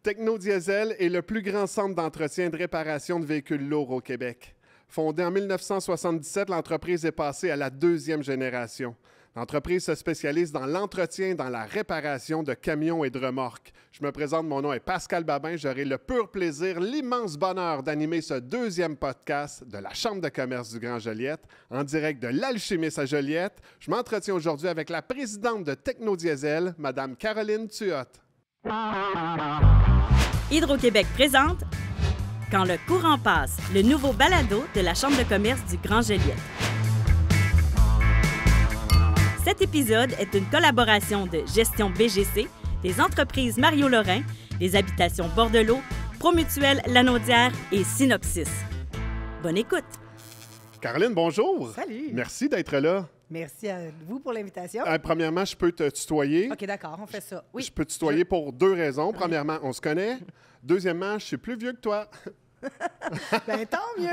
Techno Diesel est le plus grand centre d'entretien et de réparation de véhicules lourds au Québec. Fondée en 1977, l'entreprise est passée à la deuxième génération. L'entreprise se spécialise dans l'entretien, dans la réparation de camions et de remorques. Je me présente, mon nom est Pascal Babin. J'aurai le pur plaisir, l'immense bonheur d'animer ce deuxième podcast de la Chambre de commerce du Grand Joliette, en direct de l'Alchimiste à Joliette. Je m'entretiens aujourd'hui avec la présidente de Techno-Diesel, Madame Caroline Tuot. Hydro-Québec présente Quand le courant passe, le nouveau balado de la Chambre de commerce du Grand Joliette. Cet épisode est une collaboration de Gestion BGC, des entreprises Mario Lorrain, des habitations Bordelot, Promutuel, Lanaudière et Synopsis. Bonne écoute. Caroline, bonjour. Salut. Merci d'être là. Merci à vous pour l'invitation. Euh, premièrement, je peux te tutoyer. OK, d'accord, on fait ça. Je peux te tutoyer pour deux raisons. Premièrement, on se connaît. Deuxièmement, je suis plus vieux que toi. ben, tant mieux!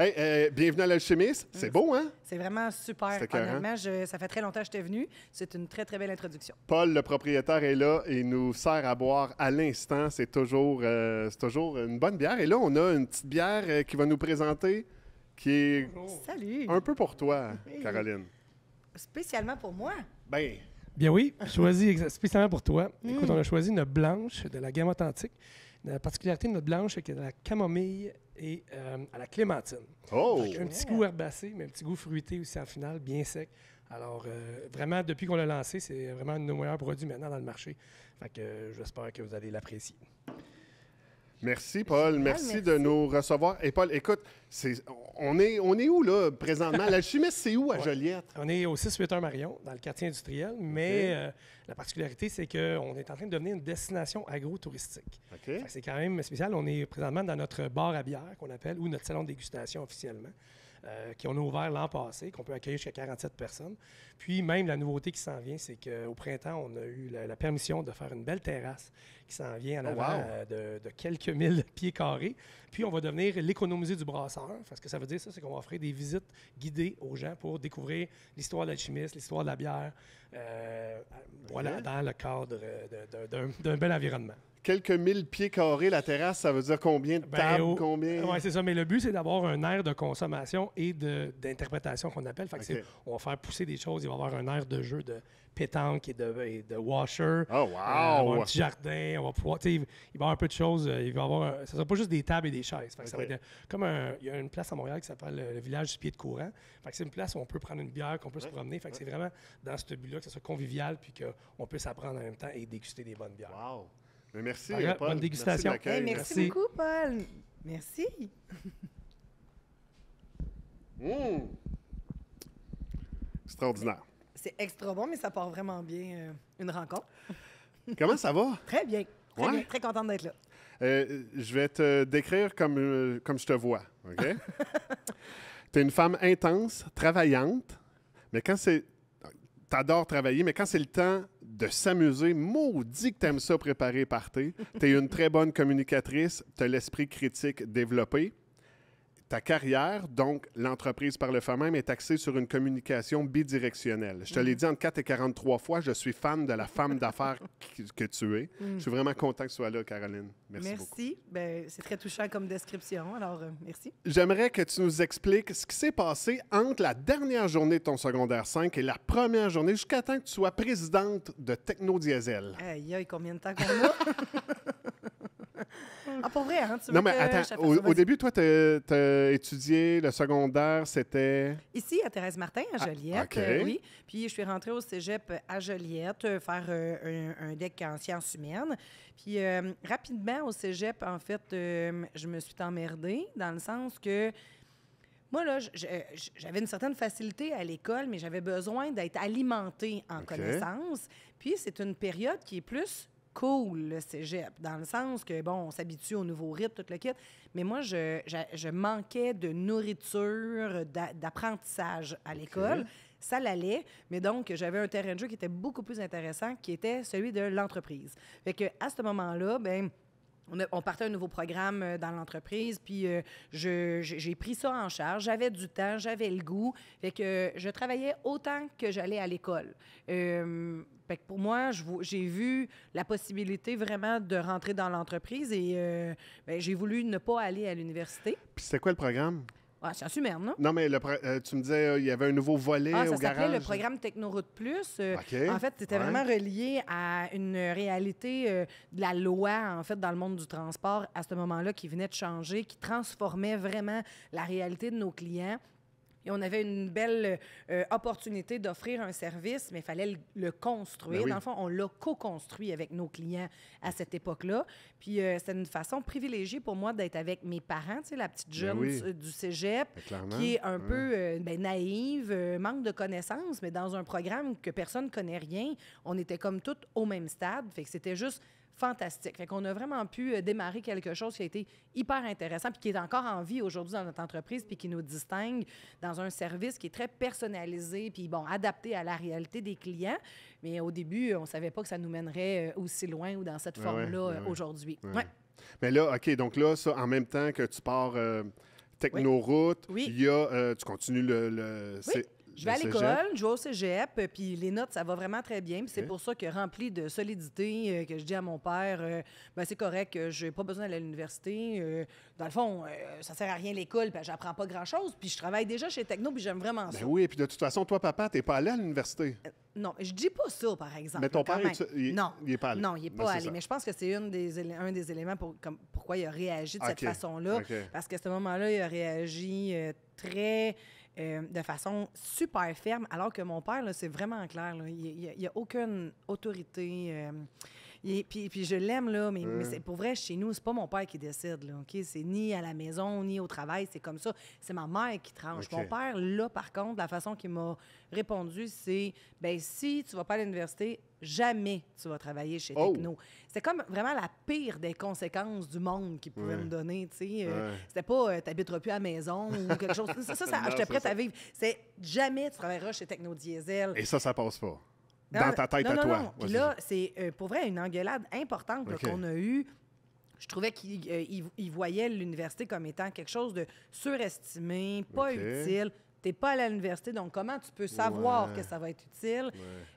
Euh, bienvenue à l'Alchimiste. C'est beau, hein? C'est vraiment super. ça fait très longtemps que je t'ai venu. C'est une très, très belle introduction. Paul, le propriétaire, est là et nous sert à boire à l'instant. C'est toujours, euh, toujours une bonne bière. Et là, on a une petite bière qui va nous présenter qui Salut. un peu pour toi, Caroline. Spécialement pour moi. Ben, bien oui, choisi spécialement pour toi. Mm. Écoute, on a choisi notre blanche de la gamme authentique. La particularité de notre blanche, c'est qu'elle la camomille et euh, à la clémentine. Oh! un petit goût herbacé, mais un petit goût fruité aussi en finale, bien sec. Alors, euh, vraiment, depuis qu'on l'a lancé, c'est vraiment un de nos meilleurs produits maintenant dans le marché. Fait que euh, j'espère que vous allez l'apprécier. Merci, Paul. Merci, de nous recevoir. Et Paul, écoute, on, est, où, là, présentement? La L'alchimiste, c'est où à Joliette? On est au 681 Marion, dans le quartier industriel, mais euh, la particularité, c'est qu'on est en train de devenir une destination agro-touristique. C'est quand même spécial. On est présentement dans notre bar à bière, qu'on appelle, ou notre salon de dégustation officiellement. Euh, qui qu'on a ouvert l'an passé, qu'on peut accueillir jusqu'à 47 personnes. Puis même la nouveauté qui s'en vient, c'est qu'au printemps, on a eu la, permission de faire une belle terrasse qui s'en vient en oh, avant euh, de, quelques mille pieds carrés. Puis on va devenir l'économusée du brasseur. parce ce que ça veut dire, ça, c'est qu'on va offrir des visites guidées aux gens pour découvrir l'histoire de l'alchimiste, l'histoire de la bière, euh, voilà, dans le cadre d'un bel environnement quelques mille pieds carrés la terrasse, ça veut dire combien de ben, tables, combien... Oui, c'est ça. Mais le but, c'est d'avoir un air de consommation et d'interprétation qu'on appelle. on va faire pousser des choses. Il va y avoir un air de jeu de pétanque et de, washer. Oh, wow! Euh, on va un petit jardin. On va pouvoir... Il va y avoir un peu de choses. Euh, il va avoir... sera pas juste des tables et des chaises. comme un... Il y a une place à Montréal qui s'appelle euh, le, village du pied de courant. c'est une place où on peut prendre une bière, qu'on peut se promener. c'est vraiment dans ce but-là que ce soit convivial puis qu'on puisse apprendre en même temps et déguster des bonnes bières. Wow! merci, ah, Paul. Bonne dégustation. Eh, merci, beaucoup, Paul. Merci. Mmh. Extraordinaire. C'est extra bon, mais ça part vraiment bien euh, une rencontre. Comment ça va? Très bien. Très, bien, très contente d'être là. Euh, je vais te décrire comme, euh, comme je te vois. OK? tu es une femme intense, travaillante, mais quand c'est. Tu adores travailler, mais quand c'est le temps de s'amuser. Maudit que t'aimes ça préparer party. T'es une très bonne communicatrice, t'as l'esprit critique développé. Sa carrière, donc l'entreprise par le femme est axée sur une communication bidirectionnelle. Je te l'ai mm. dit en 4 et 43 fois, je suis fan de la femme d'affaires que tu es. Mm. Je suis vraiment content que tu sois là, Caroline. Merci. Merci. Ben, c'est très touchant comme description, alors euh, merci. J'aimerais que tu nous expliques ce qui s'est passé entre la dernière journée de ton secondaire 5 et la première journée jusqu'à temps que tu sois présidente de Techno Diesel. Aïe, aïe, combien de temps qu'on a? Ah, vrai, hein? non, mais attends, au, début, toi, tu as étudié le secondaire, c'était. Ici, à Thérèse Martin, à ah, Joliette. oui. Puis je suis rentrée au cégep à Joliette euh, faire euh, un, un, deck en sciences humaines. Puis euh, rapidement, au cégep, en fait, je me suis emmerdée dans le sens que. Moi, là, j'avais une certaine facilité à l'école, mais j'avais besoin d'être alimentée en connaissances. Puis, c'est une période qui est plus cool, le cégep, dans le sens que, bon, on s'habitue au nouveau rythme, tout le kit. Mais moi, je, manquais de nourriture, d'apprentissage à l'école. Ça l'allait, mais donc j'avais un terrain de jeu qui était beaucoup plus intéressant, qui était celui de l'entreprise. Fait que à ce moment-là, ben on, partait un nouveau programme euh, dans l'entreprise, puis euh, j'ai pris ça en charge. J'avais du temps, j'avais le goût. Fait que je travaillais autant que j'allais à l'école. Euh, pour moi, j'ai vu la possibilité vraiment de rentrer dans l'entreprise et euh, ben, j'ai voulu ne pas aller à l'université. Puis c'était quoi le programme? Ah, sciences non? Non, mais euh, tu me disais, euh, il y avait un nouveau volet ah, ça le programme Technoroute Plus. En fait, c'était vraiment relié à une réalité de la loi, en fait, dans le monde du transport à ce moment-là qui venait de changer, qui transformait vraiment la réalité de nos clients et on avait une belle euh, opportunité d'offrir un service, mais il fallait le, construire. Ben dans le fond, on l'a co-construit avec nos clients à cette époque-là. Puis c'est euh, c'était une façon privilégiée pour moi d'être avec mes parents, tu sais, la petite ben jeune du cégep, ben, qui est un peu euh, naïve, manque de connaissances, mais dans un programme que personne ne connaît rien, on était comme toutes au même stade. Fait que c'était juste fantastique. Fait qu'on a vraiment pu euh, démarrer quelque chose qui a été hyper intéressant puis qui est encore en vie aujourd'hui dans notre entreprise puis qui nous distingue dans un service qui est très personnalisé puis bon, adapté à la réalité des clients. Mais au début, on savait pas que ça nous mènerait euh, aussi loin ou dans cette forme-là euh, aujourd'hui. Mais là, OK, donc là, ça, en même temps que tu pars... techno Technoroute, il y a, tu continues le, je vais à l'école, je vais au CGEP, euh, puis les notes, ça va vraiment très bien. c'est pour ça que rempli de solidité, euh, que je dis à mon père, euh, ben c'est correct, que je n'ai pas besoin d'aller à l'université. dans le fond, ça sert à rien l'école, puis ben, j'apprends pas grand-chose, puis je travaille déjà chez Techno, puis j'aime vraiment ben ça. oui, puis de toute façon, toi, papa, tu n'es pas allé à l'université. Non, je dis pas ça, par exemple. Mais ton père, il, non. est pas allé. Non, il n'est ben, pas allé. Mais je pense que c'est un des éléments pour, comme, pourquoi il a réagi de cette façon-là. Parce qu'à ce moment-là, il a réagi très euh, de façon super ferme, alors que mon père, c'est vraiment clair. il n'y a, aucune autorité. Euh, et puis, je l'aime, là, mais, c'est pour vrai, chez nous, c'est pas mon père qui décide, là, OK? C'est ni à la maison, ni au travail, c'est comme ça. C'est ma mère qui tranche. Mon père, là, par contre, la façon qu'il m'a répondu, c'est, ben si tu vas pas à l'université, jamais tu vas travailler chez oh! Techno. C'est comme vraiment la pire des conséquences du monde qu'il pouvait me donner, tu sais. Euh, c'était pas euh, t'habiteras plus à la maison ou quelque chose. Ça, ça, ça j'étais prête à vivre. C'est jamais tu travailleras chez Techno Diesel. Et ça, ça passe pas dans ta tête à toi. Puis là, c'est euh, pour vrai une engueulade importante qu'on a eue. Je trouvais qu'il euh, voyait l'université comme étant quelque chose de surestimé, pas utile. utile. T'es pas à l'université, donc comment tu peux savoir que ça va être utile?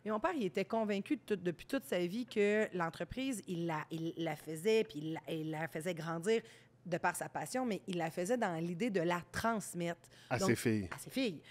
Et mon père, il était convaincu depuis toute sa vie que l'entreprise, il la, faisait, puis il la faisait grandir de par sa passion, mais il la faisait dans l'idée de la transmettre. À ses filles. À ses filles.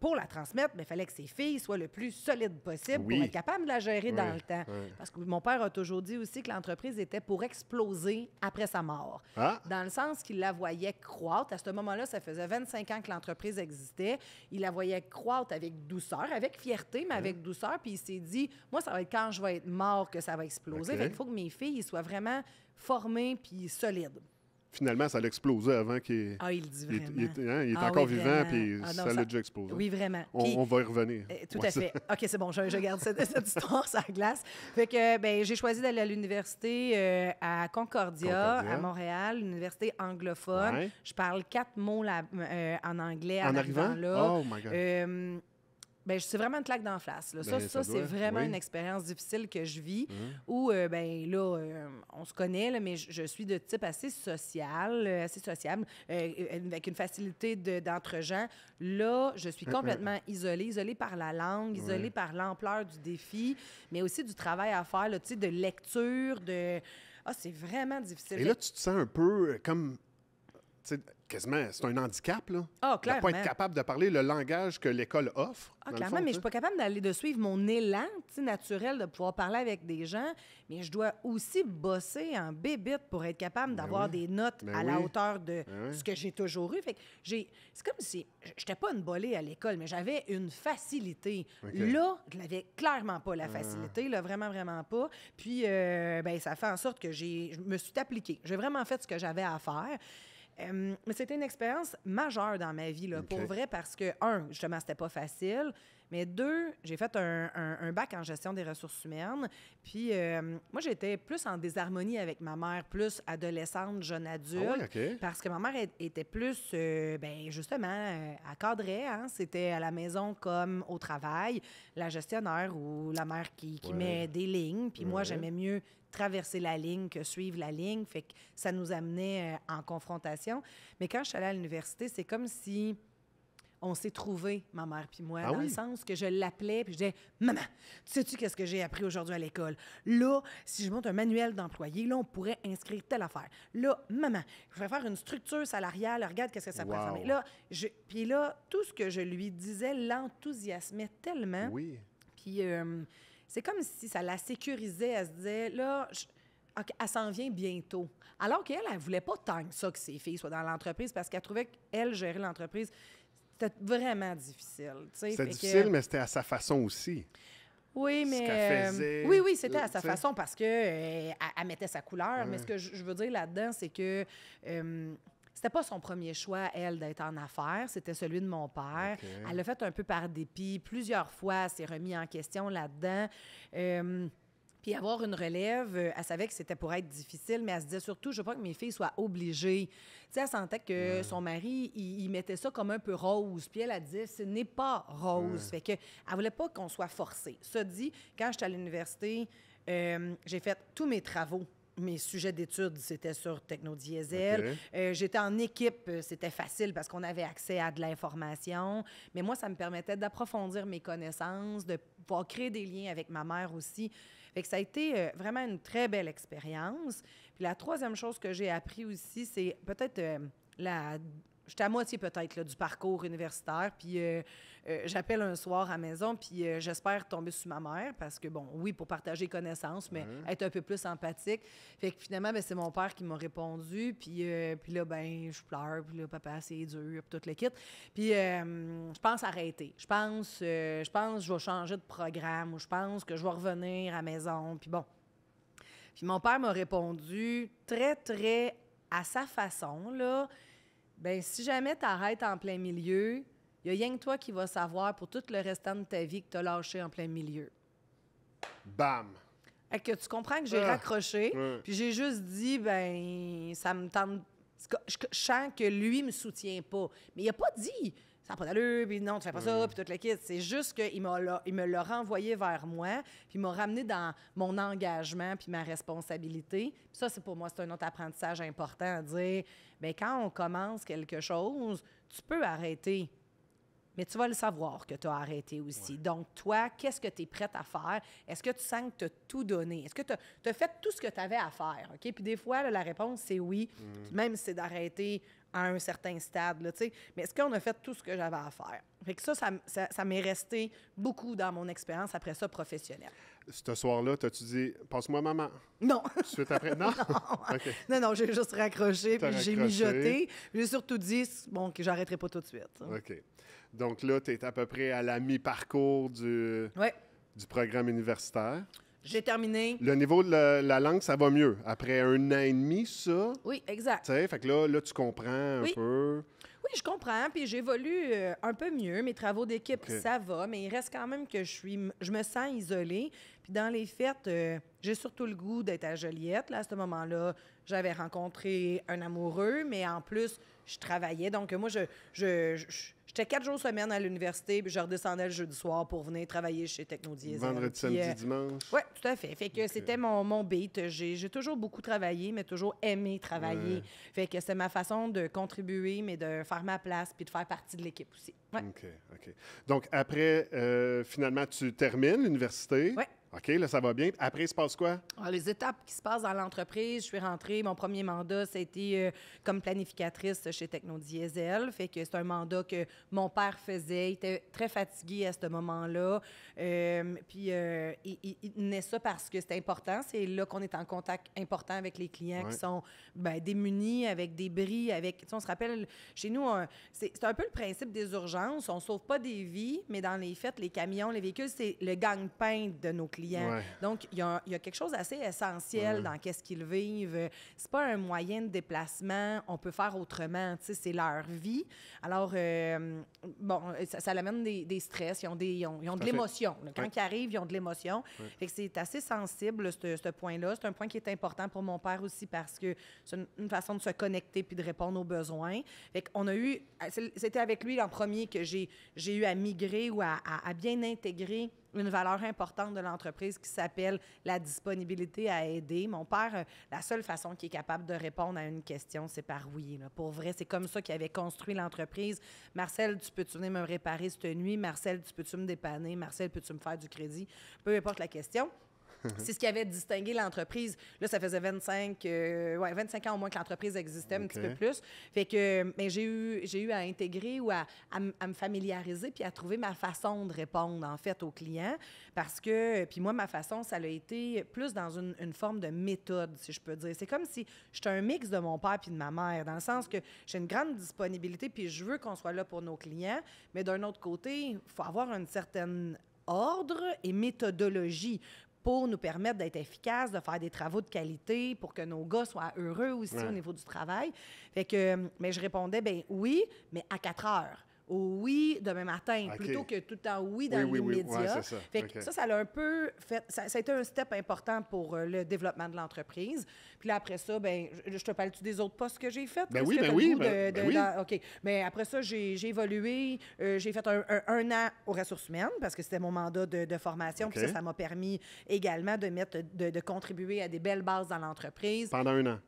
pour la transmettre, il ben, fallait que ses filles soient le plus solides possible pour être capable de la gérer dans le temps. Parce que mon père a toujours dit aussi que l'entreprise était pour exploser après sa mort. Ah! Dans le sens qu'il la voyait croître. À ce moment-là, ça faisait 25 ans que l'entreprise existait. Il la voyait croître avec douceur, avec fierté, mais avec hein? douceur. Puis il s'est dit, moi, ça va être quand je vais être mort que ça va exploser. il faut que mes filles soient vraiment formées puis solides finalement, ça l'explosait avant qu'il. Ah, il dit vraiment. Il, est encore vivant, puis ça l'a déjà explosé. Oui, vraiment. On, va y revenir. Eh, tout à fait. OK, c'est bon, je, garde cette, histoire sur glace. Fait que, ben, j'ai choisi d'aller à l'université euh, à Concordia, à Montréal, l'université anglophone. Je parle quatre mots euh, en anglais en, en arrivant? là. Oh, my God. Euh, ben, c'est vraiment une claque d'en face. Ben, ça, c'est vraiment une expérience difficile que je vis mmh. où, euh, ben là, euh, on se connaît, mais je, suis de type assez social, euh, assez sociable, avec une facilité d'entre gens. Là, je suis hum, hum. complètement isolée, isolée par la langue, isolée par l'ampleur du défi, mais aussi du travail à faire, là, de lecture, de... Ah, c'est vraiment difficile. Et là, tu te sens un peu comme quasiment, c'est un handicap. Là. Ah, clairement. pas être capable de parler le langage que l'école offre. Ah, clairement, mais je suis pas capable d'aller de suivre mon élan naturel de pouvoir parler avec des gens, mais je dois aussi bosser en bébite pour être capable ben d'avoir des notes ben à la hauteur de ben ce que j'ai toujours eu. Fait j'ai, c'est comme si j'étais pas une bolée à l'école, mais j'avais une facilité. Là, je n'avais clairement pas la ah. facilité, là, vraiment, vraiment pas. Puis, euh, ben, ça fait en sorte que j'ai, je me suis appliquée. J'ai vraiment fait ce que j'avais à faire. Euh, c'était une expérience majeure dans ma vie, là, pour vrai, parce que, un, justement, c'était pas facile, mais deux, j'ai fait un, un, bac en gestion des ressources humaines. Puis, euh, moi, j'étais plus en désharmonie avec ma mère, plus adolescente, jeune ah adulte, parce que ma mère était plus, euh, ben justement, euh, à cadrer, hein, c'était à la maison comme au travail, la gestionnaire ou la mère qui, met des lignes. Puis moi, j'aimais mieux traverser la ligne que suivre la ligne. Fait que ça nous amenait euh, en confrontation. Mais quand je suis allée à l'université, c'est comme si on s'est trouvé, ma mère puis moi, ah dans le sens que je l'appelais puis je disais Maman, sais-tu qu'est-ce que j'ai appris aujourd'hui à l'école? Là, si je monte un manuel d'employé, là, on pourrait inscrire telle affaire. Là, maman, je vais faire une structure salariale, regarde qu'est-ce que ça pourrait faire. Là, je... Puis là, tout ce que je lui disais l'enthousiasmait tellement. Oui. Puis. Euh, c'est comme si ça la sécurisait. Elle se disait, là, elle s'en vient bientôt. Alors qu'elle, elle voulait pas tant que ça que ses filles soient dans l'entreprise parce qu'elle trouvait qu'elle gérait l'entreprise. C'était vraiment difficile. C'était difficile, mais c'était à sa façon aussi. Oui, mais. Euh, oui, oui, c'était à sa façon parce que euh, mettait sa couleur. Mais ce que je, veux dire là-dedans, c'est que. Euh, c'était pas son premier choix, elle, d'être en affaires. C'était celui de mon père. Elle l'a fait un peu par dépit. Plusieurs fois, elle s'est remis en question là-dedans. Euh, puis avoir une relève, euh, elle savait que c'était pour être difficile, mais elle se disait surtout, je veux pas que mes filles soient obligées. Tu sais, elle sentait que son mari, il, mettait ça comme un peu rose. Puis elle, a dit, ce n'est pas rose. Fait que, elle voulait pas qu'on soit forcé. Ça dit, quand j'étais à l'université, euh, j'ai fait tous mes travaux mes sujets d'études, c'était sur technodiesel. Euh, j'étais en équipe, euh, c'était facile parce qu'on avait accès à de l'information. Mais moi, ça me permettait d'approfondir mes connaissances, de pouvoir créer des liens avec ma mère aussi. Fait que ça a été euh, vraiment une très belle expérience. Puis la troisième chose que j'ai appris aussi, c'est peut-être la j'étais à moitié peut-être là, du parcours universitaire. Puis euh, euh, j'appelle un soir à maison, puis euh, j'espère tomber sur ma mère parce que, bon, oui, pour partager connaissances, mais mhm. être un peu plus empathique. Fait que finalement, ben, c'est mon père qui m'a répondu. Puis, puis là, ben, je pleure. Puis là, papa, c'est dur, puis tout le kit. Puis je pense arrêter. Je pense, je pense je vais changer de programme ou je pense que je vais revenir à maison. Puis bon. Puis mon père m'a répondu très, très à sa façon, là ben si jamais tu arrêtes en plein milieu, il y a rien que toi qui va savoir pour tout le restant de ta vie que tu as lâché en plein milieu. Bam! que tu comprends que j'ai ah. raccroché, puis j'ai juste dit, ben ça me tente. Je sens que lui me soutient pas. Mais il a pas dit, pas d'allure, puis non, tu fais pas ça, mm. puis toute l'équipe. C'est juste qu'il me l'a renvoyé vers moi, puis m'a ramené dans mon engagement, puis ma responsabilité. ça, c'est pour moi, c'est un autre apprentissage important à dire, mais quand on commence quelque chose, tu peux arrêter. Mais tu vas le savoir que tu as arrêté aussi. Donc, toi, qu'est-ce que tu es prête à faire? Est-ce que tu sens que tu as tout donné? Est-ce que tu as, fait tout ce que tu avais à faire? OK? Puis des fois, la réponse, c'est oui. Mm. Même si c'est d'arrêter à un certain stade, là, mais est-ce qu'on a fait tout ce que j'avais à faire? Fait ça, ça, m'est resté beaucoup dans mon expérience après ça professionnelle. Ce soir-là, t'as-tu dit « passe-moi maman ». Non. Suite après, non? non, non, j'ai juste raccroché, puis j'ai mijoté. J'ai surtout dit bon, que j'arrêterai pas tout de suite. OK. Donc là, tu es à peu près à la mi-parcours du, du programme universitaire. J'ai terminé. Le niveau de la, langue, ça va mieux. Après un an et demi, ça. Oui, exact. Tu sais, fait que là, là, tu comprends un peu. Oui, je comprends, puis j'évolue euh, un peu mieux. Mes travaux d'équipe, ça va, mais il reste quand même que je suis, je me sens isolée. Puis dans les fêtes, euh, j'ai surtout le goût d'être à Joliette. Là, à ce moment-là, j'avais rencontré un amoureux, mais en plus, je travaillais. Donc moi, je, je J'étais quatre jours semaine à l'université, puis je redescendais le jeudi soir pour venir travailler chez Techno Vendredi, samedi, euh, dimanche. Oui, tout à fait. Fait que c'était mon, mon beat. J'ai toujours beaucoup travaillé, mais toujours aimé travailler. Fait que c'est ma façon de contribuer, mais de faire ma place, puis de faire partie de l'équipe aussi. OK, OK. Donc, après, euh, finalement, tu termines l'université. Oui. OK, là, ça va bien. Après, il se passe quoi? Ah, les étapes qui se passent dans l'entreprise, je suis rentrée, mon premier mandat, ça a été euh, comme planificatrice chez Technodiesel. Fait que c'est un mandat que mon père faisait. Il était très fatigué à ce moment-là. Euh, puis, euh, il, il, ça parce que c'était important. C'est là qu'on est en contact important avec les clients qui sont ben, démunis, avec des bris, avec... on se rappelle, chez nous, c'est un peu le principe des urgences. On sauve pas des vies, mais dans les fêtes, les camions, les véhicules, c'est le gang-pain de nos clients. Donc, il y a, quelque chose d'assez essentiel dans qu'est-ce qu'ils vivent. C'est pas un moyen de déplacement. On peut faire autrement. c'est leur vie. Alors, euh, bon, ça, ça amène des, stress. Ils ont, des, de l'émotion. Quand ils arrivent, ils ont de l'émotion. Fait c'est assez sensible, ce point-là. C'est un point qui est important pour mon père aussi parce que c'est une, façon de se connecter puis de répondre aux besoins. Et qu'on a eu... C'était avec lui, en premier, que j'ai eu à migrer ou à, à bien intégrer une valeur importante de l'entreprise qui s'appelle la disponibilité à aider. Mon père, euh, la seule façon qu'il est capable de répondre à une question, c'est par oui. Pour vrai, c'est comme ça qu'il avait construit l'entreprise. Marcel, tu peux-tu venir me réparer cette nuit? Marcel, tu peux-tu me dépanner? Marcel, peux-tu me faire du crédit? Peu importe la question. c'est ce qui avait distingué l'entreprise. Là, ça faisait 25, euh, ouais, 25 ans au moins que l'entreprise existait, un petit peu plus. Fait que mais ben, j'ai eu, j'ai eu à intégrer ou à, à, me familiariser puis à trouver ma façon de répondre, en fait, aux clients. Parce que, puis moi, ma façon, ça a été plus dans une, forme de méthode, si je peux dire. C'est comme si j'étais un mix de mon père puis de ma mère, dans le sens que j'ai une grande disponibilité puis je veux qu'on soit là pour nos clients. Mais d'un autre côté, il faut avoir une certaine ordre et méthodologie pour nous permettre d'être efficaces, de faire des travaux de qualité, pour que nos gars soient heureux aussi au niveau du travail. Fait que, euh, mais je répondais, ben oui, mais à 4 heures oui demain matin, plutôt que tout le temps oui dans les médias. Oui, ça. ça, ça a un peu fait. Ça, a été un step important pour euh, le développement de l'entreprise. Puis là, après ça, ben, je, te parle-tu des autres postes que j'ai faits? Ben oui, ben oui, ben oui. OK. Mais après ça, j'ai évolué. Euh, j'ai fait un, un, an aux ressources humaines parce que c'était mon mandat de, formation. Puis ça, ça m'a permis également de, mettre, de, de contribuer à des belles bases dans l'entreprise. Pendant un an?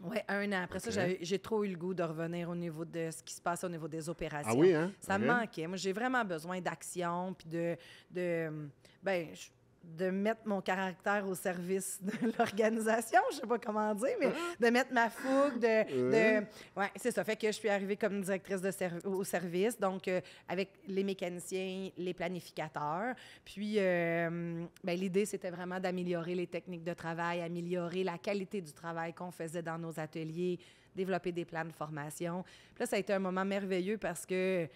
Oui, un an. Après ça, j'ai trop eu le goût de revenir au niveau de ce qui se passe au niveau des opérations. Ah hein? Ça me manquait. Moi, j'ai vraiment besoin d'action, puis de... de ben, de mettre mon caractère au service de l'organisation, je sais pas comment dire, mais ah. de mettre ma fougue, de... Ouais, c'est ça. Fait que je suis arrivée comme directrice de au service, donc euh, avec les mécaniciens, les planificateurs. Puis, euh, ben, l'idée, c'était vraiment d'améliorer les techniques de travail, améliorer la qualité du travail qu'on faisait dans nos ateliers, développer des plans de formation. Puis là, ça a été un moment merveilleux parce que,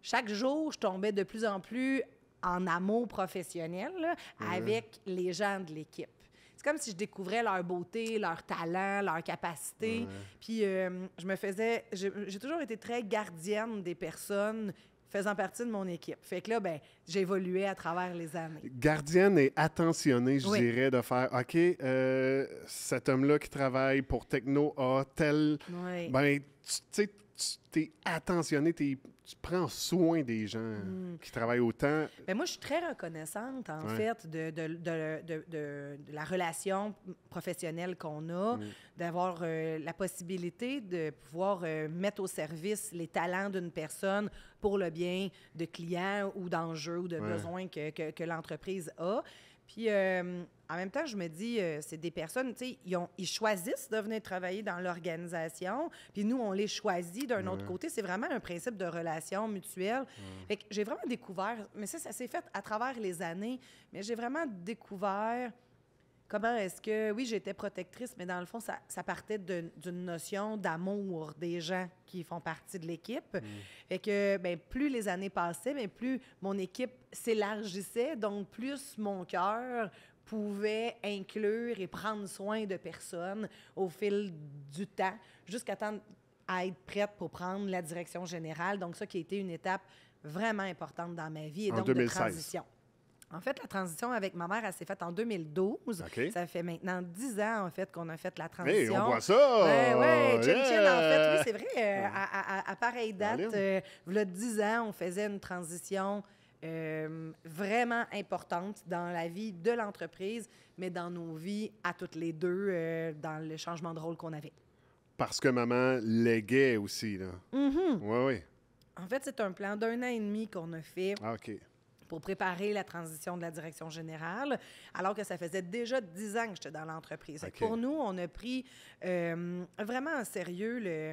chaque jour, je tombais de plus en plus en amour professionnel avec les gens de l'équipe. C'est comme si je découvrais leur beauté, leur talent, leur capacité. Puis euh, je me faisais. J'ai toujours été très gardienne des personnes faisant partie de mon équipe. Fait que là, ben, j'évoluais à travers les années. Gardienne et attentionnée, je dirais, de faire OK, euh, cet homme-là qui travaille pour Techno a tel. Ben, tu sais, tu es attentionné, tu tu prends soin des gens hmm. qui travaillent autant. Mais ben, moi, je suis très reconnaissante, en fait, de, de, de, la relation professionnelle qu'on a, hmm. d'avoir euh, la possibilité de pouvoir euh, mettre au service les talents d'une personne pour le bien de clients ou d'enjeux ou de besoins que, que, l'entreprise a. Puis, euh, en même temps, je me dis, euh, c'est des personnes, tu sais, ils, ils choisissent de venir travailler dans l'organisation, puis nous, on les choisit d'un autre côté. C'est vraiment un principe de relation mutuelle. Fait que j'ai vraiment découvert, mais ça, ça s'est fait à travers les années, mais j'ai vraiment découvert comment est-ce que, oui, j'étais protectrice, mais dans le fond, ça, partait d'une notion d'amour des gens qui font partie de l'équipe. Et mm. Fait que, ben, plus les années passaient, mais ben, plus mon équipe s'élargissait, donc plus mon cœur pouvait inclure et prendre soin de personnes au fil du temps, jusqu'à temps à être prête pour prendre la direction générale. Donc, ça qui a été une étape vraiment importante dans ma vie et donc 2016. transition. En fait, la transition avec ma mère, elle s'est faite en 2012. Ça fait maintenant 10 ans, en fait, qu'on a fait la transition. on voit ça! Oui, oui, chin, en fait, oui, c'est vrai. Euh, à, pareille date, euh, voilà 10 ans, on faisait une transition euh, vraiment importante dans la vie de l'entreprise, mais dans nos vies à toutes les deux, euh, dans le changement de rôle qu'on avait. Parce que maman léguait aussi, là. Oui, mm-hmm. oui. En fait, c'est un plan d'un an et demi qu'on a fait. Ah, OK pour préparer la transition de la direction générale, alors que ça faisait déjà dix ans que j'étais dans l'entreprise. Pour nous, on a pris euh, vraiment en sérieux le,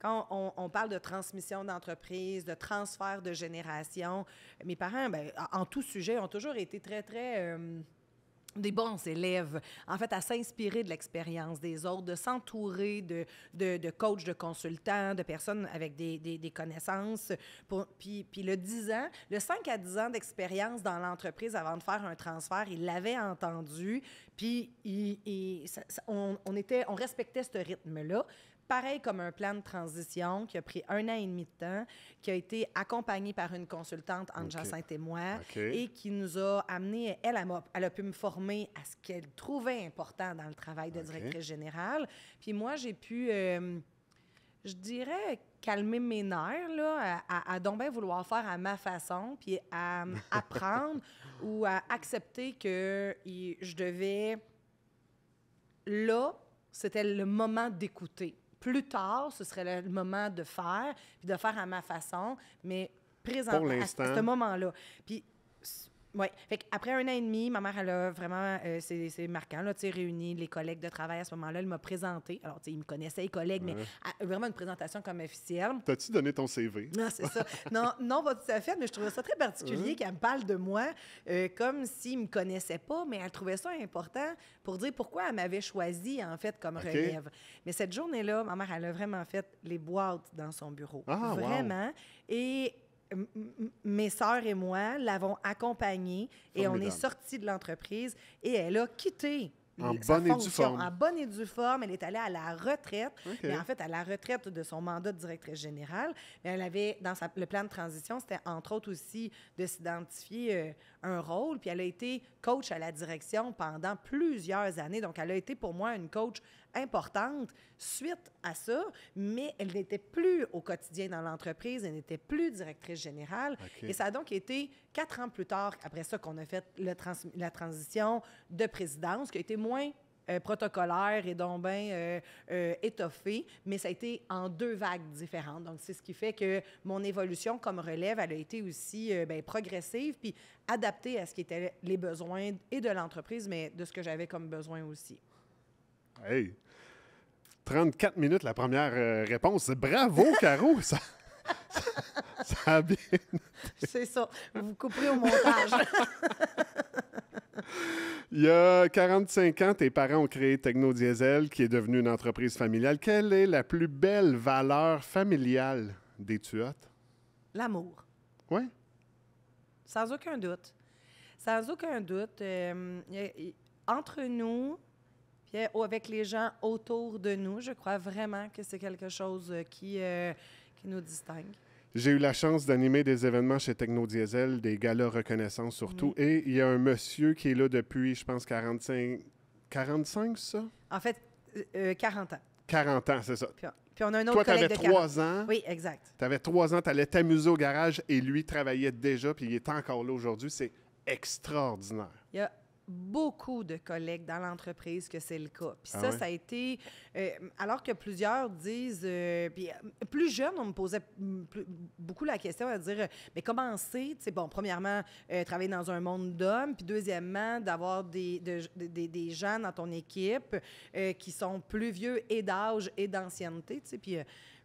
quand on, parle de transmission d'entreprise, de transfert de génération, mes parents, ben, en tout sujet, ont toujours été très, très... Euh, des bons élèves, en fait, à s'inspirer de l'expérience des autres, de s'entourer de, de, coachs, de consultants, de personnes avec des, des, connaissances. puis, puis, le 10 ans, le 5 à 10 ans d'expérience dans l'entreprise avant de faire un transfert, ils l'avaient entendu, puis il, on, on, était, on respectait ce rythme-là pareil comme un plan de transition qui a pris un an et demi de temps, qui a été accompagné par une consultante anne okay. Jacinthe et moi et qui nous a amené, elle, a, elle a pu me former à ce qu'elle trouvait important dans le travail de directrice générale. Puis moi, j'ai pu, euh, je dirais, calmer mes nerfs, là, à, à, à donc bien vouloir faire à ma façon, puis à apprendre ou à accepter que je devais, là, c'était le moment d'écouter plus tard, ce serait le moment de faire, puis de faire à ma façon, mais présentement, à, ce moment-là. Puis oui. Fait après un an et demi, ma mère, elle a vraiment, euh, c'est marquant, là, tu sais, réuni les collègues de travail à ce moment-là. Elle m'a présenté. Alors, tu sais, ils me connaissaient, les collègues, mais vraiment une présentation comme officielle. T'as-tu donné ton CV? Non, c'est ça. Non, non, pas tout à fait, mais je trouvais ça très particulier qu'elle me parle de moi comme euh, comme s'ils me connaissaient pas, mais elle trouvait ça important pour dire pourquoi elle m'avait choisi, en fait, comme relève. Mais cette journée-là, ma mère, elle a vraiment fait les boîtes dans son bureau. Ah, vraiment. Et mes sœurs et moi l'avons accompagnée et on est sorti de l'entreprise et elle a quitté. En bonne et due forme. En bonne et due forme. Elle est allée à la retraite. Mais en fait, à la retraite de son mandat de directrice générale, mais elle avait, dans sa, le plan de transition, c'était entre autres aussi de s'identifier euh, un rôle. Puis elle a été coach à la direction pendant plusieurs années. Donc, elle a été pour moi une coach importante suite à ça, mais elle n'était plus au quotidien dans l'entreprise, elle n'était plus directrice générale. Et ça a donc été quatre ans plus tard, après ça, qu'on a fait la transition de présidence, qui a été moins euh, protocolaire et donc bien euh, euh, étoffée, mais ça a été en deux vagues différentes. Donc, c'est ce qui fait que mon évolution comme relève, elle a été aussi progressive puis adaptée à ce qui étaient les besoins et de l'entreprise, mais de ce que j'avais comme besoin aussi. Hey! 34 minutes la première euh, réponse. Bravo, Caro! ça, ça, bien. C'est ça. Vous vous au montage. Il y a 45 ans, tes parents ont créé Techno Diesel, qui est devenue une entreprise familiale. Quelle est la plus belle valeur familiale des tuates L'amour. Oui? Sans aucun doute. Sans aucun doute. Euh, entre nous, ou avec les gens autour de nous. Je crois vraiment que c'est quelque chose euh, qui, euh, qui nous distingue. J'ai eu la chance d'animer des événements chez Techno Diesel, des galas reconnaissants surtout. Et il y a un monsieur qui est là depuis, je pense, 45, 45 ça? En fait, 40 euh, ans. 40 ans, c'est ça. Puis, on a un autre Toi, collègue avais de 3 ans. Oui, exact. Tu avais 3 ans, tu allais t'amuser au garage et lui travaillait déjà, puis il est encore là aujourd'hui. C'est extraordinaire. Il beaucoup de collègues dans l'entreprise que c'est le cas. Puis ah ça, ça a été... Euh, alors que plusieurs disent... Euh, puis euh, plus jeunes, on me posait beaucoup la question à dire, mais comment c'est, tu sais, bon, premièrement, travailler dans un monde d'hommes, puis deuxièmement, d'avoir des, des, des, gens dans ton équipe qui sont plus vieux et d'âge et d'ancienneté, tu sais, puis...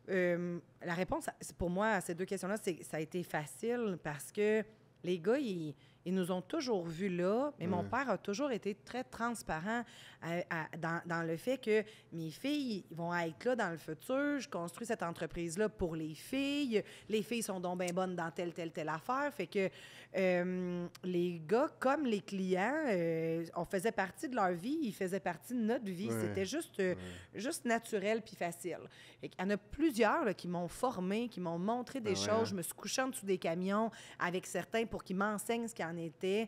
la réponse, pour moi, à ces deux questions-là, ça a été facile parce que les gars, ils, ils nous ont toujours vus là, mais mon mm. père a toujours été très transparent dans, le fait que mes filles vont être là dans le futur, je construis cette entreprise-là pour les filles, les filles sont donc bien bonnes dans telle, telle, telle affaire, fait que euh, les gars, comme les clients, euh, on faisait partie de leur vie, ils faisaient partie de notre vie, c'était juste, euh, juste naturel puis facile. Il y en a plusieurs qui m'ont formé, qui m'ont montré des ah choses, hein? je me suis couchée en dessous des camions avec certains pour qu'ils m'enseignent ce qu'il en était.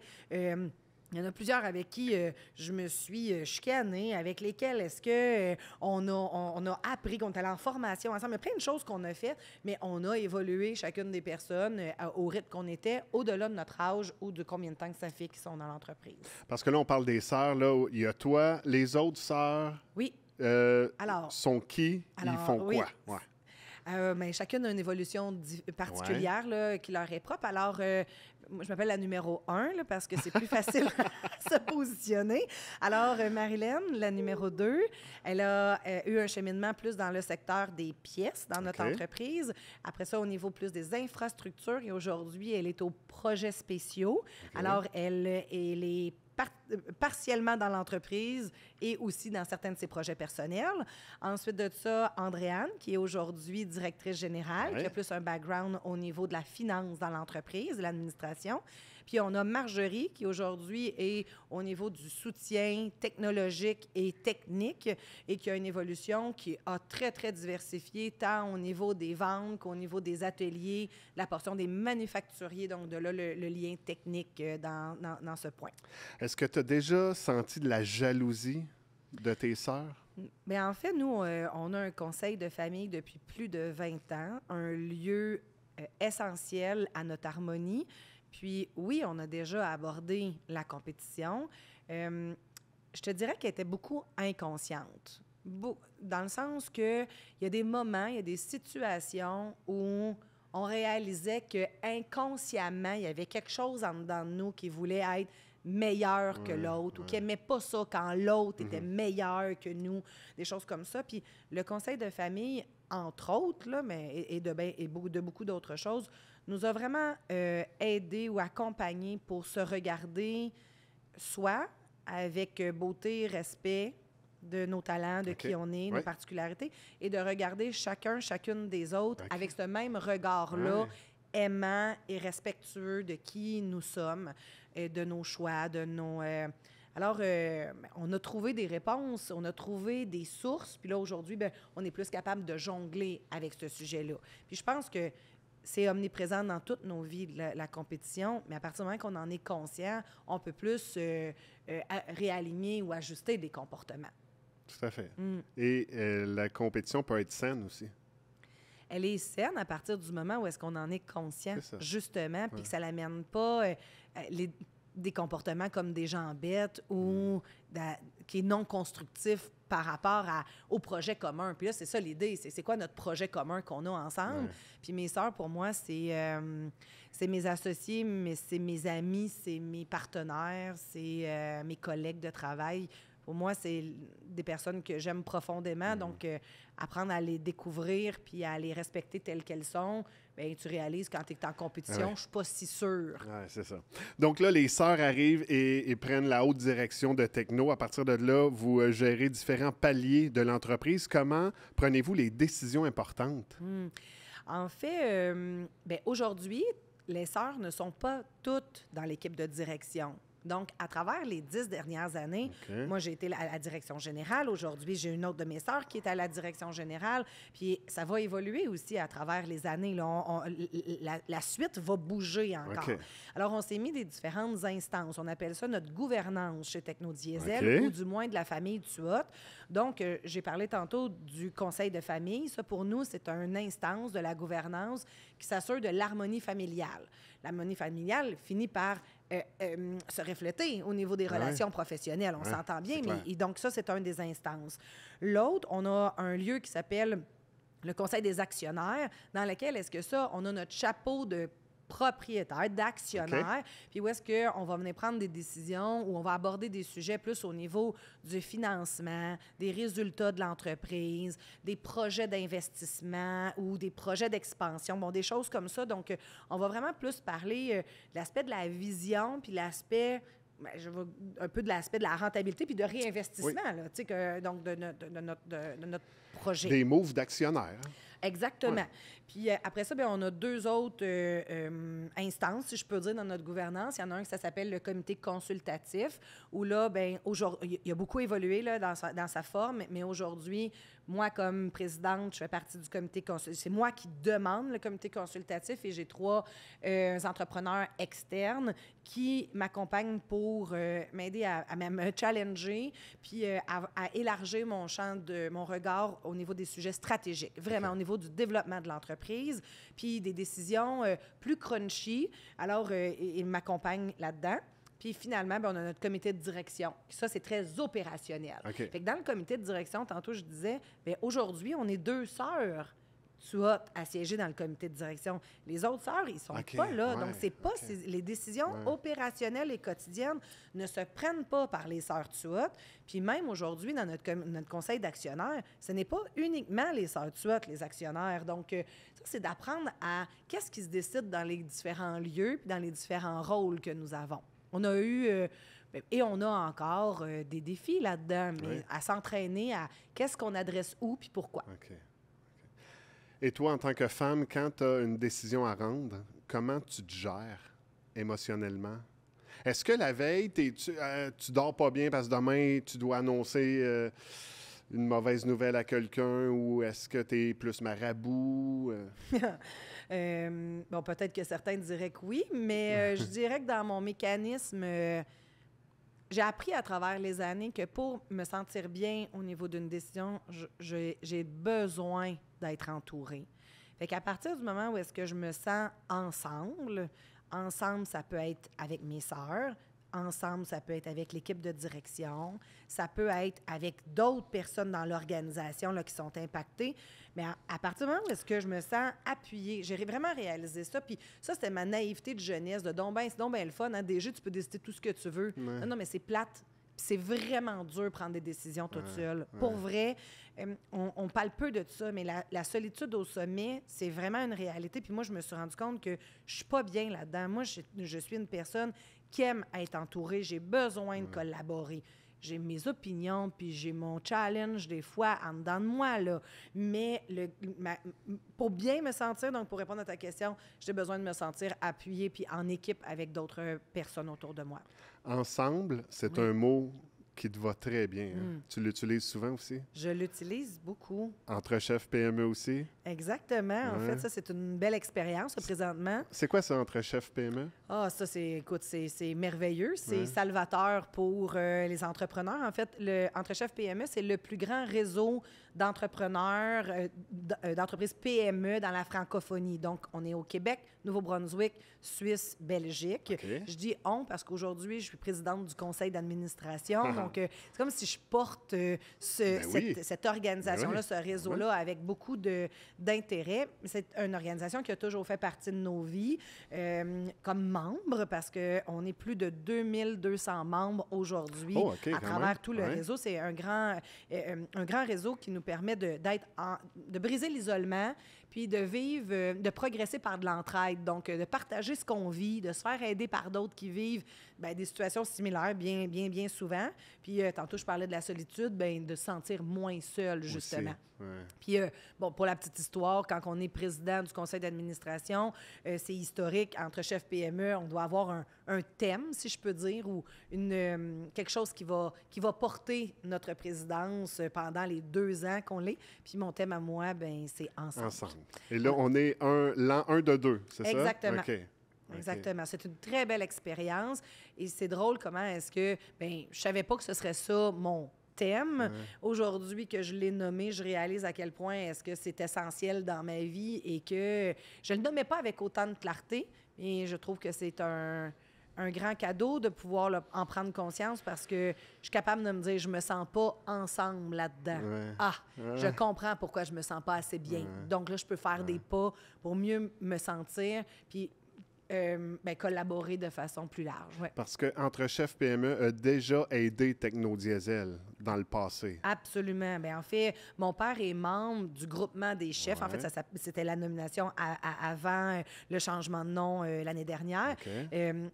Il y en a plusieurs avec qui euh, je me suis euh, chicanée, avec lesquels est-ce que euh, on, a, appris, qu'on est allé en formation ensemble. Il y a plein de choses qu'on a faites, mais on a évolué chacune des personnes au rythme qu'on était, au-delà de notre âge ou de combien de temps que ça fait qu'ils sont dans l'entreprise. Parce que là, on parle des sœurs. Là, il y a toi, les autres sœurs. Oui. alors, sont qui? ils font quoi? Ah, mais chacune a une évolution particulière là, qui leur est propre. Alors, euh, je m'appelle la numéro 1 parce que c'est plus facile à se positionner. Alors, euh, Marilyn, la numéro 2, elle a euh, eu un cheminement plus dans le secteur des pièces dans notre entreprise. Après ça, au niveau plus des infrastructures. Et aujourd'hui, elle est au projet spéciaux. Alors, elle, elle est partiellement dans l'entreprise et aussi dans certains de ses projets personnels. Ensuite de ça, Andréane, qui est aujourd'hui directrice générale, qui a plus un background au niveau de la finance dans l'entreprise, l'administration. Puis on a Marjorie qui aujourd'hui est au niveau du soutien technologique et technique et qui a une évolution qui a très, très diversifié, tant au niveau des ventes qu'au niveau des ateliers, la portion des manufacturiers, donc de là le, lien technique euh, dans, ce point. Est-ce que tu as déjà senti de la jalousie de tes sœurs? Mais ben, en fait, nous, euh, on a un conseil de famille depuis plus de 20 ans, un lieu euh, essentiel à notre harmonie. Puis oui, on a déjà abordé la compétition. Euh, je te dirais qu'elle était beaucoup inconsciente. Dans le sens qu'il il y a des moments, il y a des situations où on réalisait que inconsciemment, il y avait quelque chose en dedans de nous qui voulait être meilleur que l'autre ou qui n'aimait pas ça quand l'autre était mhm. meilleur que nous, des choses comme ça. Puis le conseil de famille, entre autres, là, mais, et, de, ben, et de beaucoup d'autres choses, nous a vraiment euh, aidé ou accompagné pour se regarder soit avec euh, beauté, respect de nos talents, de qui on est, nos particularités, et de regarder chacun, chacune des autres avec ce même regard-là. aimant et respectueux de qui nous sommes. Euh, de nos choix, de nos... Euh, alors, euh, on a trouvé des réponses, on a trouvé des sources, puis là, aujourd'hui, ben, on est plus capable de jongler avec ce sujet-là. Puis je pense que c'est omniprésent dans toutes nos vies, la, compétition, mais à partir du moment qu'on en est conscient, on peut plus réaligner ou ajuster des comportements. Tout à fait. Mm. Et la compétition peut être saine aussi elle est saine à partir du moment où est-ce qu'on en est conscient, justement, puis que ça l'amène pas euh, euh, les, des comportements comme des gens bêtes ou mm. qui est non constructif par rapport à, au projet commun. Puis là, c'est ça l'idée, c'est quoi notre projet commun qu'on a ensemble. Puis mes sœurs, pour moi, c'est euh, c'est mes associés, mais c'est mes amis, c'est mes partenaires, c'est mes collègues de travail pour moi, c'est des personnes que j'aime profondément. Mm-hmm. Donc, euh, apprendre à les découvrir puis à les respecter telles qu'elles sont, bien, tu réalises quand tu es en compétition, je je suis pas si sûr. Oui, c'est ça. Donc là, les sœurs arrivent et, prennent la haute direction de Techno. À partir de là, vous euh, gérez différents paliers de l'entreprise. Comment prenez-vous les décisions importantes? Hmm. En fait, euh, ben, aujourd'hui, les sœurs ne sont pas toutes dans l'équipe de direction. Donc, à travers les dix dernières années, moi, j'ai été à la direction générale. Aujourd'hui, j'ai une autre de mes sœurs qui est à la direction générale. Puis, ça va évoluer aussi à travers les années. la, suite va bouger encore. Alors, on s'est mis des différentes instances. On appelle ça notre gouvernance chez Technodiesel, diesel ou du moins de la famille Tuot. Donc, euh, j'ai parlé tantôt du conseil de famille. Ça, pour nous, c'est une instance de la gouvernance qui s'assure de l'harmonie familiale. L'harmonie familiale finit par euh, euh, se refléter au niveau des relations professionnelles. On s'entend bien, mais donc ça, c'est un des instances. L'autre, on a un lieu qui s'appelle le Conseil des actionnaires, dans lequel est-ce que ça, on a notre chapeau de propriétaire, d'actionnaire, puis où est-ce qu'on va venir prendre des décisions, où on va aborder des sujets plus au niveau du financement, des résultats de l'entreprise, des projets d'investissement ou des projets d'expansion, bon, des choses comme ça. Donc, euh, on va vraiment plus parler euh, de l'aspect de la vision, puis l'aspect ben, je veux un peu de l'aspect de la rentabilité puis de réinvestissement, que, donc de, notre, de, notre, projet. Des moves d'actionnaires. Exactement. Puis euh, après ça, ben, on a deux autres euh, euh, instances, si je peux dire, dans notre gouvernance. Il y en a un qui s'appelle le comité consultatif, où là, ben, aujourd'hui, il a beaucoup évolué là, dans, dans sa forme, mais aujourd'hui, moi, comme présidente, je fais partie du comité consultatif. C'est moi qui demande le comité consultatif et j'ai trois euh, entrepreneurs externes qui m'accompagnent pour euh, m'aider à, me euh, challenger puis à, élargir mon champ de mon regard au niveau des sujets stratégiques, vraiment au niveau du développement de l'entreprise puis des décisions plus crunchy. Alors, ils m'accompagnent là-dedans. Puis finalement, bien, on a notre comité de direction. Ça, c'est très opérationnel. Fait que dans le comité de direction, tantôt, je disais, ben, aujourd'hui, on est deux sœurs tu à siéger dans le comité de direction. Les autres sœurs, ils sont pas là. donc, c'est pas les décisions opérationnelles et quotidiennes ne se prennent pas par les sœurs Tuot Puis même aujourd'hui, dans notre, notre conseil d'actionnaires, ce n'est pas uniquement les sœurs Tuot les actionnaires. Donc, euh, ça, c'est d'apprendre à qu'est-ce qui se décide dans les différents lieux puis dans les différents rôles que nous avons. On a eu, euh, ben, et on a encore euh, des défis là-dedans, mais à s'entraîner à qu'est-ce qu'on adresse où puis pourquoi. Et toi, en tant que femme, quand tu as une décision à rendre, comment tu te gères émotionnellement? Est-ce que la veille, tu, euh, tu dors pas bien parce que demain, tu dois annoncer une mauvaise nouvelle à quelqu'un ou est-ce que tu es plus marabout? Euh? Euh, bon, peut-être que certains diraient que oui, mais euh, je dirais que dans mon mécanisme, j'ai appris à travers les années que pour me sentir bien au niveau d'une décision, j'ai besoin d'être entourée. Fait qu'à partir du moment où est-ce que je me sens ensemble, ensemble, ça peut être avec mes sœurs, ensemble, ça peut être avec l'équipe de direction, ça peut être avec d'autres personnes dans l'organisation qui sont impactées. Mais à, partir du moment où est-ce que je me sens appuyée, j'ai vraiment réalisé ça. Puis ça, c'était ma naïveté de jeunesse, de ben, c'est donc ben le fun, hein, des jeux, tu peux décider tout ce que tu veux. Non, mais c'est plate c'est vraiment dur de prendre des décisions toute seule. Pour vrai, on, parle peu de ça, mais la, solitude au sommet, c'est vraiment une réalité. Puis moi, je me suis rendu compte que je suis pas bien là-dedans. Moi, je, je, suis une personne qui aime être entouré, j'ai besoin de collaborer. J'ai mes opinions, puis j'ai mon challenge des fois en dedans de moi, là. Mais le, pour bien me sentir, donc pour répondre à ta question, j'ai besoin de me sentir appuyée, puis en équipe avec d'autres euh, personnes autour de moi. Ensemble, c'est un mot qui te va très bien. Hein. Mm. Tu l'utilises souvent aussi? Je l'utilise beaucoup. Entre chefs PME aussi? Exactement. En fait, ça, c'est une belle expérience présentement. C'est quoi ça, entre chef PME? Ah, ça, c'est, écoute, c'est, merveilleux. C'est salvateur pour euh, les entrepreneurs. En fait, le, entre chef PME, c'est le plus grand réseau d'entrepreneurs, euh, euh, d'entreprises PME dans la francophonie. Donc, on est au Québec, Nouveau-Brunswick, Suisse, Belgique. Je dis on parce qu'aujourd'hui, je suis présidente du conseil d'administration. donc, c'est comme si je porte ce, ben cette, organisation-là, ben ce réseau-là, ben avec beaucoup de d'intérêt. C'est une organisation qui a toujours fait partie de nos vies euh, comme membre parce qu'on est plus de 2200 membres aujourd'hui oh, à travers tout le réseau. C'est un grand, euh, euh, un grand réseau qui nous permet de, d'être de briser l'isolement puis de vivre, euh, de progresser par de l'entraide, donc euh, de partager ce qu'on vit, de se faire aider par d'autres qui vivent ben, des situations similaires bien, bien, bien souvent. Puis euh, tantôt, je parlais de la solitude, bien, de se sentir moins seul, justement. Puis, bon, pour la petite histoire, quand on est président du conseil d'administration, c'est historique, entre chefs PME, on doit avoir un, un thème, si je peux dire, ou une, euh, quelque chose qui va, qui va porter notre présidence euh, pendant les deux ans qu'on l'est. Puis mon thème à moi, ben c'est ensemble. Ensemble. Et là, on est un, l'an 1 de deux, c'est ça? Exactement. Exactement. C'est une très belle expérience. Et c'est drôle comment est-ce que, ben, je savais pas que ce serait ça mon thème. Aujourd'hui que je l'ai nommé, je réalise à quel point est-ce que c'est essentiel dans ma vie et que je le nommais pas avec autant de clarté. Et je trouve que c'est un, un grand cadeau de pouvoir en prendre conscience parce que je suis capable de me dire je me sens pas ensemble là-dedans. Ah, je comprends pourquoi je me sens pas assez bien. Donc là, je peux faire des pas pour mieux me sentir. Puis euh, ben, collaborer de façon plus large. Parce que Entre chefs PME a déjà aidé Techno-Diesel dans le passé. Absolument. Ben, en fait, mon père est membre du groupement des chefs. En fait, c'était la nomination avant euh, le changement de nom euh, l'année dernière.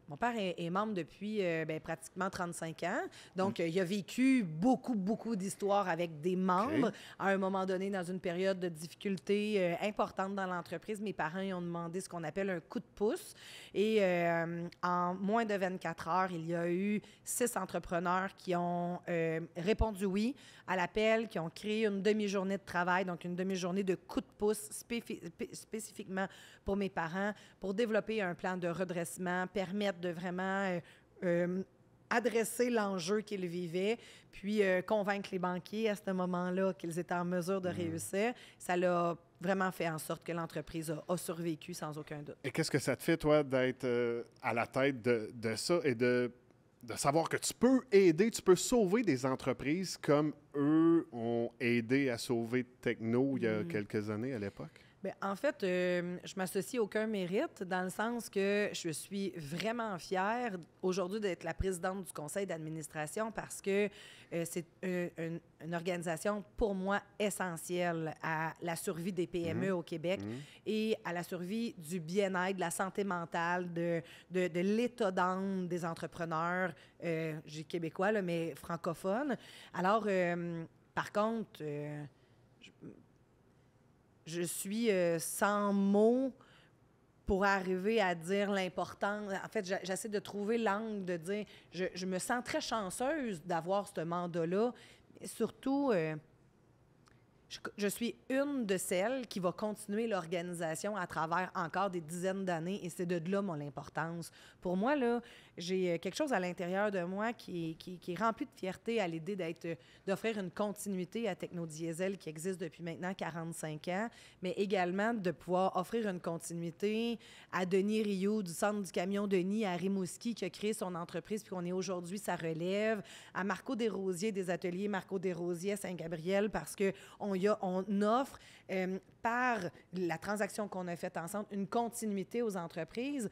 mon père est, membre depuis ben, pratiquement 35 ans. Donc, mm. il a vécu beaucoup, beaucoup d'histoires avec des membres. À un moment donné, dans une période de difficulté importante dans l'entreprise, mes parents ont demandé ce qu'on appelle un coup de pouce. Et euh, en moins de 24 heures, il y a eu six entrepreneurs qui ont euh, répondu oui à l'appel, qui ont créé une demi-journée de travail, donc une demi-journée de coup de pouce spécifiquement pour mes parents, pour développer un plan de redressement, permettre de vraiment... Euh, adresser l'enjeu qu'ils vivaient, puis euh, convaincre les banquiers à ce moment-là qu'ils étaient en mesure de mm. réussir. Ça l'a vraiment fait en sorte que l'entreprise a, survécu sans aucun doute. Et qu'est-ce que ça te fait, toi, d'être euh, à la tête de, ça et de, de, savoir que tu peux aider, tu peux sauver des entreprises comme eux ont aidé à sauver Techno il y a mm. quelques années à l'époque? Ben, en fait, euh, je m'associe aucun mérite dans le sens que je suis vraiment fière aujourd'hui d'être la présidente du conseil d'administration parce que euh, c'est euh, une, organisation pour moi essentielle à la survie des PME mhm. au Québec mhm. et à la survie du bien-être, de la santé mentale, de, de, l'état d'âme des entrepreneurs, j'ai québécois, mais francophones. Alors, par contre, je suis euh, sans mots pour arriver à dire l'importance. En fait, j'essaie de trouver l'angle de dire, je, me sens très chanceuse d'avoir ce mandat-là. Surtout, euh, je, suis une de celles qui va continuer l'organisation à travers encore des dizaines d'années et c'est de là mon importance. Pour moi, là, j'ai euh, quelque chose à l'intérieur de moi qui, qui, qui, est rempli de fierté à l'idée d'être, euh, d'offrir une continuité à Technodiesel qui existe depuis maintenant 45 ans, mais également de pouvoir offrir une continuité à Denis Rio du centre du camion Denis à Rimouski qui a créé son entreprise puis qu'on est aujourd'hui sa relève, à Marco Desrosiers des ateliers Marco Desrosiers à Saint-Gabriel parce que on on offre euh, par la transaction qu'on a faite ensemble une continuité aux entreprises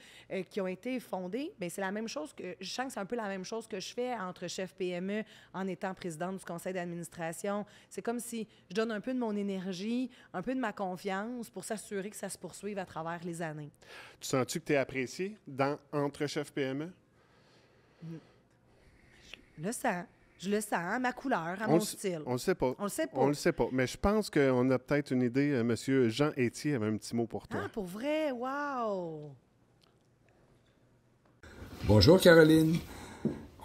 qui ont été fondées, mais ben, c'est la même chose que je sens que c'est un peu la même chose que je fais entre chef PME en étant présidente du conseil d'administration. C'est comme si je donne un peu de mon énergie, un peu de ma confiance pour s'assurer que ça se poursuive à travers les années. Tu sens-tu que tu es apprécié dans entre chef PME? Je le sens. Je le sens, à ma couleur, à mon style. On le sait pas. On le sait pas. On le sait pas. Mais je pense qu'on a peut-être une idée. Euh, Monsieur Jean Étier avait un petit mot pour toi. Ah, pour vrai? Wow! Bonjour Caroline.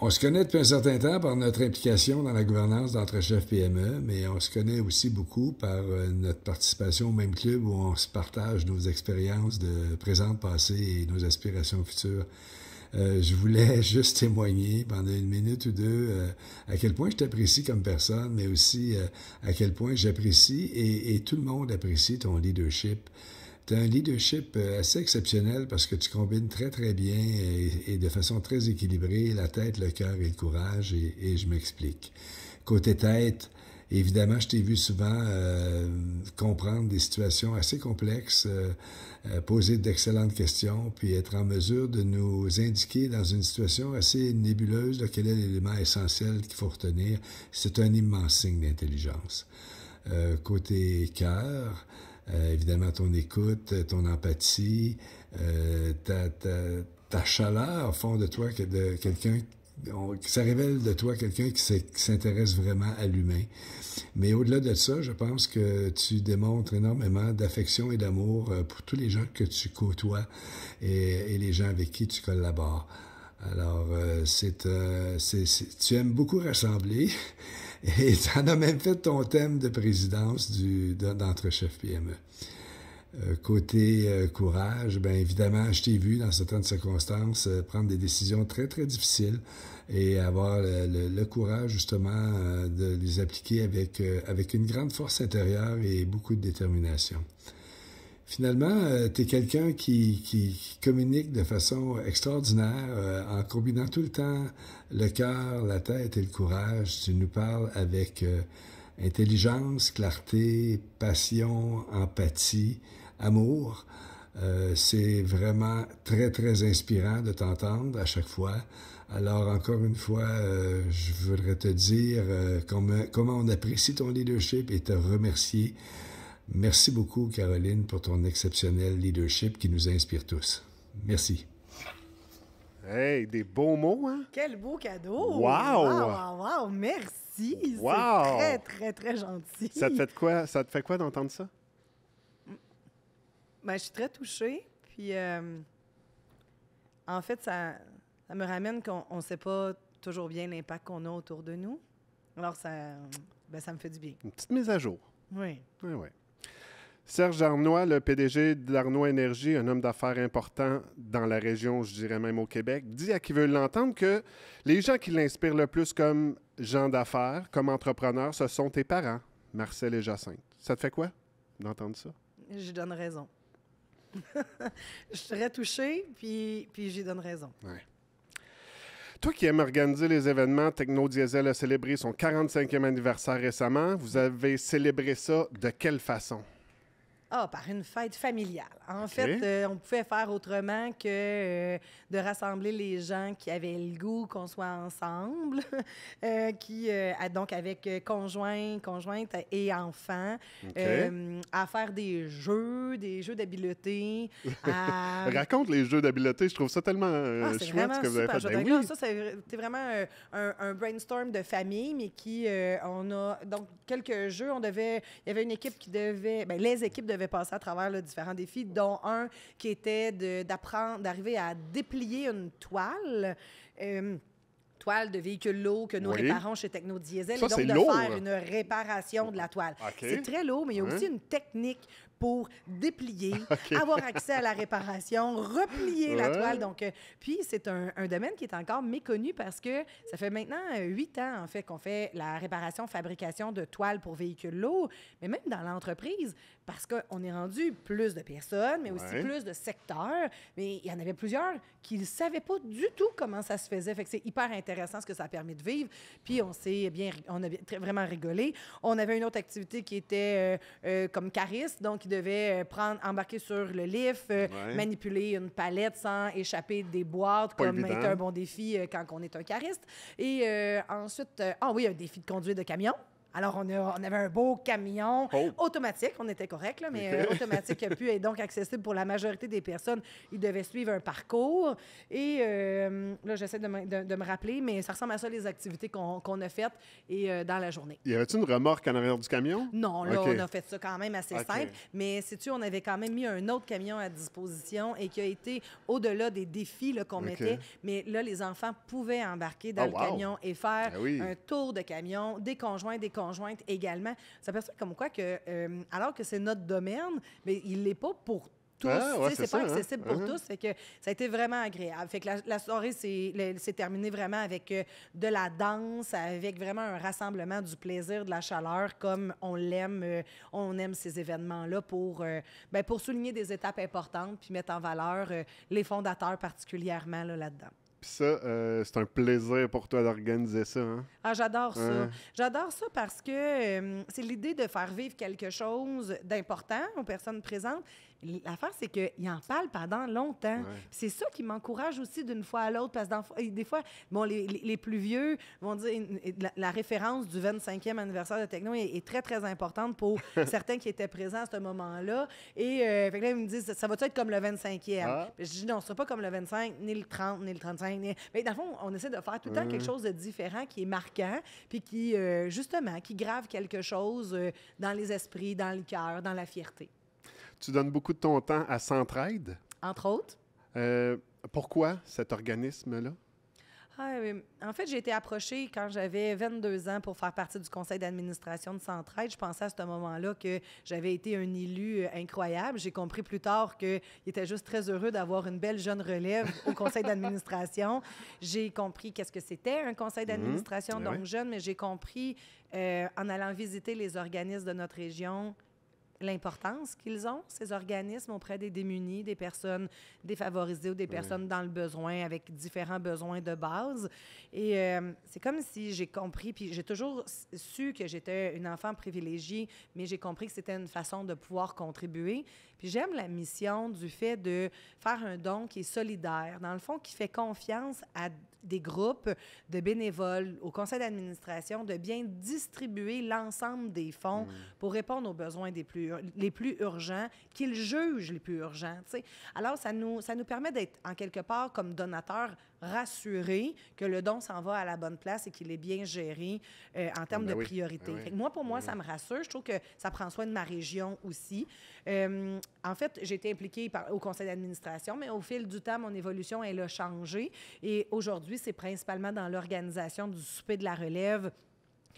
On se connaît depuis un certain temps par notre implication dans la gouvernance d'entre-chefs PME, mais on se connaît aussi beaucoup par euh, notre participation au même club où on se partage nos expériences de présent, passé et nos aspirations futures. Euh, je voulais juste témoigner pendant une minute ou deux euh, à quel point je t'apprécie comme personne, mais aussi à quel point j'apprécie et, tout le monde apprécie ton leadership tu as un leadership euh, assez exceptionnel parce que tu combines très, très bien et, de façon très équilibrée la tête, le cœur et le courage, et, je m'explique. Côté tête, Évidemment, je t'ai vu souvent euh, comprendre des situations assez complexes, euh, poser d'excellentes questions, puis être en mesure de nous indiquer dans une situation assez nébuleuse quel est l'élément essentiel qu'il faut retenir. C'est un immense signe d'intelligence. côté cœur, euh, évidemment ton écoute, ton empathie, euh, ta, ta, ta, chaleur au fond de toi, que de quelqu'un ça révèle de toi quelqu'un qui s'intéresse vraiment à l'humain. Mais au-delà de ça, je pense que tu démontres énormément d'affection et d'amour euh, pour tous les gens que tu côtoies et, les gens avec qui tu collabores. Alors, c'est, tu aimes beaucoup rassembler. Et tu en as même fait ton thème de présidence du, dentre chefs PME. Euh, côté euh, courage, bien évidemment, je t'ai vu dans certaines circonstances euh, prendre des décisions très, très difficiles et avoir le, courage justement de les appliquer avec une grande force intérieure et beaucoup de détermination. Finalement, euh, tu es quelqu'un qui, qui, communique de façon extraordinaire euh, en combinant tout le temps le cœur, la tête et le courage. Tu nous parles avec euh, intelligence, clarté, passion, empathie, amour. C'est vraiment très, très inspirant de t'entendre à chaque fois. Alors, encore une fois, je voudrais te dire comment, comment on apprécie ton leadership et te remercier Merci beaucoup, Caroline, pour ton exceptionnel leadership qui nous inspire tous. Merci. Hey, des beaux mots, hein? Quel beau cadeau! Wow! Wow, wow, Merci! C'est très, très, très gentil. Ça te fait quoi, ça te fait quoi d'entendre ça? Ben, je suis très touchée. Puis, euh, en fait, ça, ça me ramène qu'on ne sait pas toujours bien l'impact qu'on a autour de nous. Alors, ça, ben, ça me fait du bien. Une petite mise à jour. Oui. Oui, oui. Serge Arnois, le PDG d'Arnois Énergie, un homme d'affaires important dans la région, je dirais même au Québec, dit à qui veut l'entendre que les gens qui l'inspirent le plus comme gens d'affaires, comme entrepreneurs, ce sont tes parents, Marcel et Jacinthe. Ça te fait quoi d'entendre ça? J'y donne raison. je serais touché puis, j'y donne raison. Toi qui aimes organiser les événements, Techno Diesel a célébré son 45e anniversaire récemment. Vous avez célébré ça de quelle façon? Ah, par une fête familiale. En fait, euh, on pouvait faire autrement que euh, de rassembler les gens qui avaient le goût qu'on soit ensemble, euh, qui donc avec conjoint, conjointe et enfants, à faire des jeux, des jeux d'habileté. Raconte les jeux d'habileté, je trouve ça tellement ah, chouette vraiment ce que fait. Ben ça, c'était vraiment un, brainstorm de famille, mais qui on a donc quelques jeux. On devait, il y avait une équipe qui devait, ben, les équipes avait passé à travers là, différents défis, dont un qui était d'apprendre, d'arriver à déplier une toile. Euh, toile de véhicule lourd que nous réparons chez Techno Diesel. donc, de faire une réparation de la toile. C'est très lourd, mais il y a hein? aussi une technique pour déplier, avoir accès à la réparation, replier la hein? toile. Donc, euh, puis c'est un, domaine qui est encore méconnu parce que ça fait maintenant euh, huit ans en fait qu'on fait la réparation, fabrication de toiles pour véhicules lourds, mais même dans l'entreprise, parce qu'on est rendu plus de personnes, mais aussi plus de secteurs. Mais il y en avait plusieurs qui ne savaient pas du tout comment ça se faisait. Fait que c'est hyper intéressant ce que ça a de vivre. Puis on s'est bien, on a vraiment rigolé. On avait une autre activité qui était euh, euh, comme cariste, donc il devait euh, prendre, embarquer sur le lift, manipuler une palette sans échapper des boîtes, comme est un bon défi quand on est un cariste. Et ensuite, ah oui, un défi de conduire de camion. Alors, on, avait un beau camion oh. automatique, on était correct, là, mais euh, automatique a pu être donc accessible pour la majorité des personnes. Ils devaient suivre un parcours. Et euh, là, j'essaie de, me rappeler, mais ça ressemble à ça les activités qu'on a faites et, euh, dans la journée. Y avait-tu une remorque en arrière du camion? Non, là, on a fait ça quand même assez simple. Mais si tu on avait quand même mis un autre camion à disposition et qui a été au-delà des défis qu'on mettait. Mais là, les enfants pouvaient embarquer dans oh, le camion et faire ben un tour de camion, des conjoints, des conjoints également. Ça comme quoi que, euh, alors que c'est notre domaine, mais il n'est pas pour tous. Ah, c'est pas hein. accessible pour uh-huh. tous. que ça a été vraiment agréable. Fait que la, soirée s'est terminée vraiment avec euh, de la danse, avec vraiment un rassemblement du plaisir, de la chaleur, comme on l'aime. Euh, on aime ces événements-là pour, ben, pour souligner des étapes importantes puis mettre en valeur les fondateurs particulièrement là-dedans. là là dedans puis ça, euh, c'est un plaisir pour toi d'organiser ça. Hein? Ah, j'adore ça. J'adore ça parce que euh, c'est l'idée de faire vivre quelque chose d'important aux personnes présentes, L'affaire, c'est qu'il en parle pendant longtemps. C'est ça qui m'encourage aussi d'une fois à l'autre, parce que des fois, bon, les, plus vieux vont dire la, référence du 25e anniversaire de Techno est, très, très importante pour certains qui étaient présents à ce moment-là. Et euh, ils me disent, ça va être comme le 25e? Ah. Je dis, non, ce sera pas comme le 25, ni le 30, ni le 35. Mais dans le fond, on essaie de faire tout le temps quelque chose de différent qui est marquant, puis qui, euh, justement, qui grave quelque chose euh, dans les esprits, dans le cœur, dans la fierté. Tu donnes beaucoup de ton temps à Centraide. Entre autres. Euh, pourquoi cet organisme-là? Ah, en fait, j'ai été approchée quand j'avais 22 ans pour faire partie du conseil d'administration de Centraide. Je pensais à ce moment-là que j'avais été un élu euh, incroyable. J'ai compris plus tard qu'il était juste très heureux d'avoir une belle jeune relève au conseil d'administration. J'ai compris qu'est-ce que c'était un conseil mhm. d'administration, eh donc jeune, mais j'ai compris euh, en allant visiter les organismes de notre région l'importance qu'ils ont, ces organismes, auprès des démunis, des personnes défavorisées ou des personnes dans le besoin, avec différents besoins de base. Et euh, c'est comme si j'ai compris, puis j'ai toujours su que j'étais une enfant privilégiée, mais j'ai compris que c'était une façon de pouvoir contribuer. Puis j'aime la mission du fait de faire un don qui est solidaire, dans le fond, qui fait confiance à des groupes de bénévoles au conseil d'administration de bien distribuer l'ensemble des fonds mm. pour répondre aux besoins des plus, les plus urgents, qu'ils jugent les plus urgents. sais. Alors, ça nous, ça nous permet d'être en quelque part comme donateurs rassurer que le don s'en va à la bonne place et qu'il est bien géré euh, en termes ben de ben priorité. moi, pour moi, ben ça me rassure. Je trouve que ça prend soin de ma région aussi. Euh, en fait, j'ai été impliquée au conseil d'administration, mais au fil du temps, mon évolution, elle a changé. Et aujourd'hui, c'est principalement dans l'organisation du souper de la relève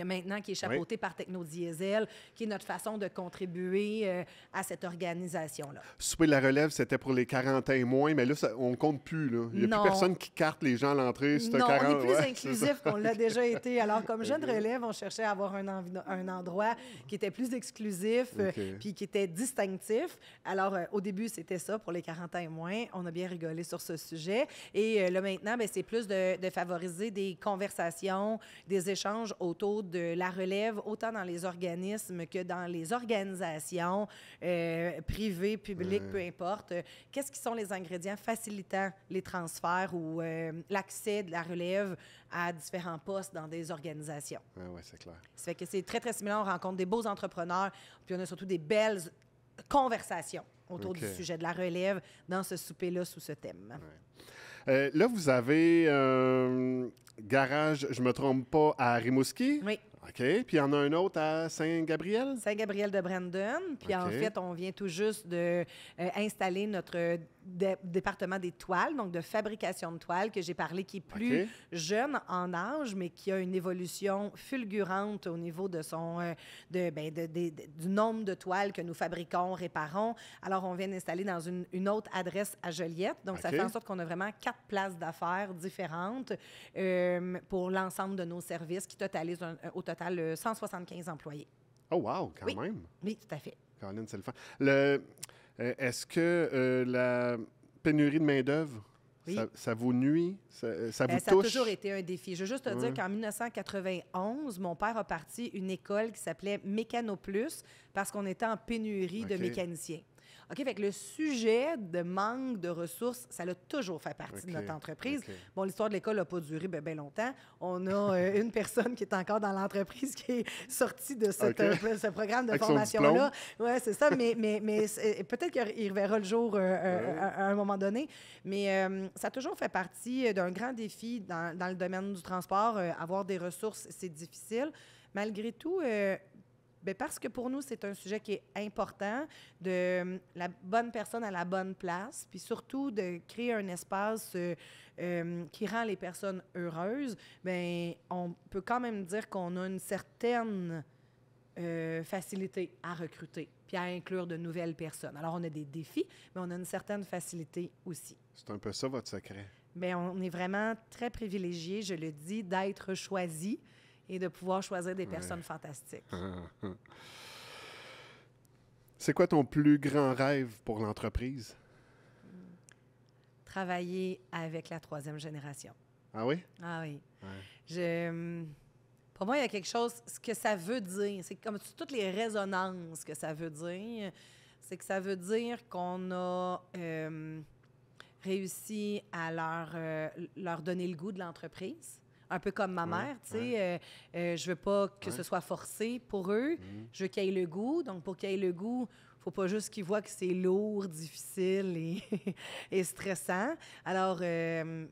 maintenant qui est chapeauté par par Technodiesel, qui est notre façon de contribuer euh, à cette organisation-là. Souper de la relève, c'était pour les 40 et moins, mais là, on on compte plus. Il n'y a plus personne qui carte les gens à l'entrée. Non, 40, on est plus inclusif qu'on l'a déjà été. Alors, comme jeune relève, on cherchait à avoir un, un endroit qui était plus exclusif, euh, puis qui était distinctif. Alors, euh, au début, c'était ça pour les 40 et moins. On a bien rigolé sur ce sujet. Et là, maintenant, ben, c'est plus de, de favoriser des conversations, des échanges autour de la relève, autant dans les organismes que dans les organisations euh, privées, publiques, peu importe. Qu'est-ce qui sont les ingrédients facilitant les transferts ou euh, l'accès de la relève à différents postes dans des organisations? Oui, ouais, c'est clair. Ça que c'est très, très similaire. On rencontre des beaux entrepreneurs, puis on a surtout des belles conversations autour du sujet de la relève dans ce souper-là sous ce thème. Euh, là, vous avez garage, je me trompe pas, à Rimouski. Oui. OK. Puis il y en a un autre à Saint-Gabriel? Saint-Gabriel de Brandon. Puis en fait, on vient tout juste d'installer euh, notre département des toiles, donc de fabrication de toiles que j'ai parlé, qui est plus jeune en âge, mais qui a une évolution fulgurante au niveau de son, euh, de, ben, de, du nombre de toiles que nous fabriquons, réparons. Alors, on vient d'installer dans une, une, autre adresse à Joliette. Donc, ça fait en sorte qu'on a vraiment quatre places d'affaires différentes euh, pour l'ensemble de nos services qui totalisent au total 175 euh, employés. Oh wow, quand même. Oui, tout à fait. Caroline, c'est le fun. Le... Euh, est-ce que euh, la pénurie de main-d'œuvre Ça, vous nuit? Ça, euh, vous touche? Ça a toujours été un défi. Je veux juste te dire qu'en 1991, mon père a parti une école qui s'appelait Mécano Plus parce qu'on était en pénurie de mécaniciens. OK, fait que le sujet de manque de ressources, ça l'a toujours fait partie de notre entreprise. Bon, l'histoire de l'école n'a pas duré bien ben longtemps. On a euh, une personne qui est encore dans l'entreprise qui est sortie de cette, euh, ce programme de formation-là. Oui, c'est ça, mais, mais, mais euh, peut-être qu'il reverra le jour à, un moment donné. Mais ça a toujours fait partie d'un grand défi dans, dans, le domaine du transport. avoir des ressources, c'est difficile. Malgré tout, Bien, parce que pour nous, c'est un sujet qui est important, de hum, la bonne personne à la bonne place, puis surtout de créer un espace euh, hum, qui rend les personnes heureuses, bien, on peut quand même dire qu'on a une certaine euh, facilité à recruter puis à inclure de nouvelles personnes. Alors, on a des défis, mais on a une certaine facilité aussi. C'est un peu ça votre secret. Bien, on est vraiment très privilégié, je le dis, d'être choisi et de pouvoir choisir des personnes fantastiques. C'est quoi ton plus grand rêve pour l'entreprise? Travailler avec la troisième génération. Ah oui? Ah oui. pour moi, il y a quelque chose, ce que ça veut dire, c'est comme toutes les résonances que ça veut dire, c'est que ça veut dire qu'on a euh, réussi à leur, euh, leur donner le goût de l'entreprise un peu comme ma mère, tu sais. Euh, euh, je veux pas que ce soit forcé pour eux. Mm. Je veux qu'ils aient le goût. Donc, pour qu'ils aient le goût, faut pas juste qu'ils voient que c'est lourd, difficile et, stressant. Alors, euh,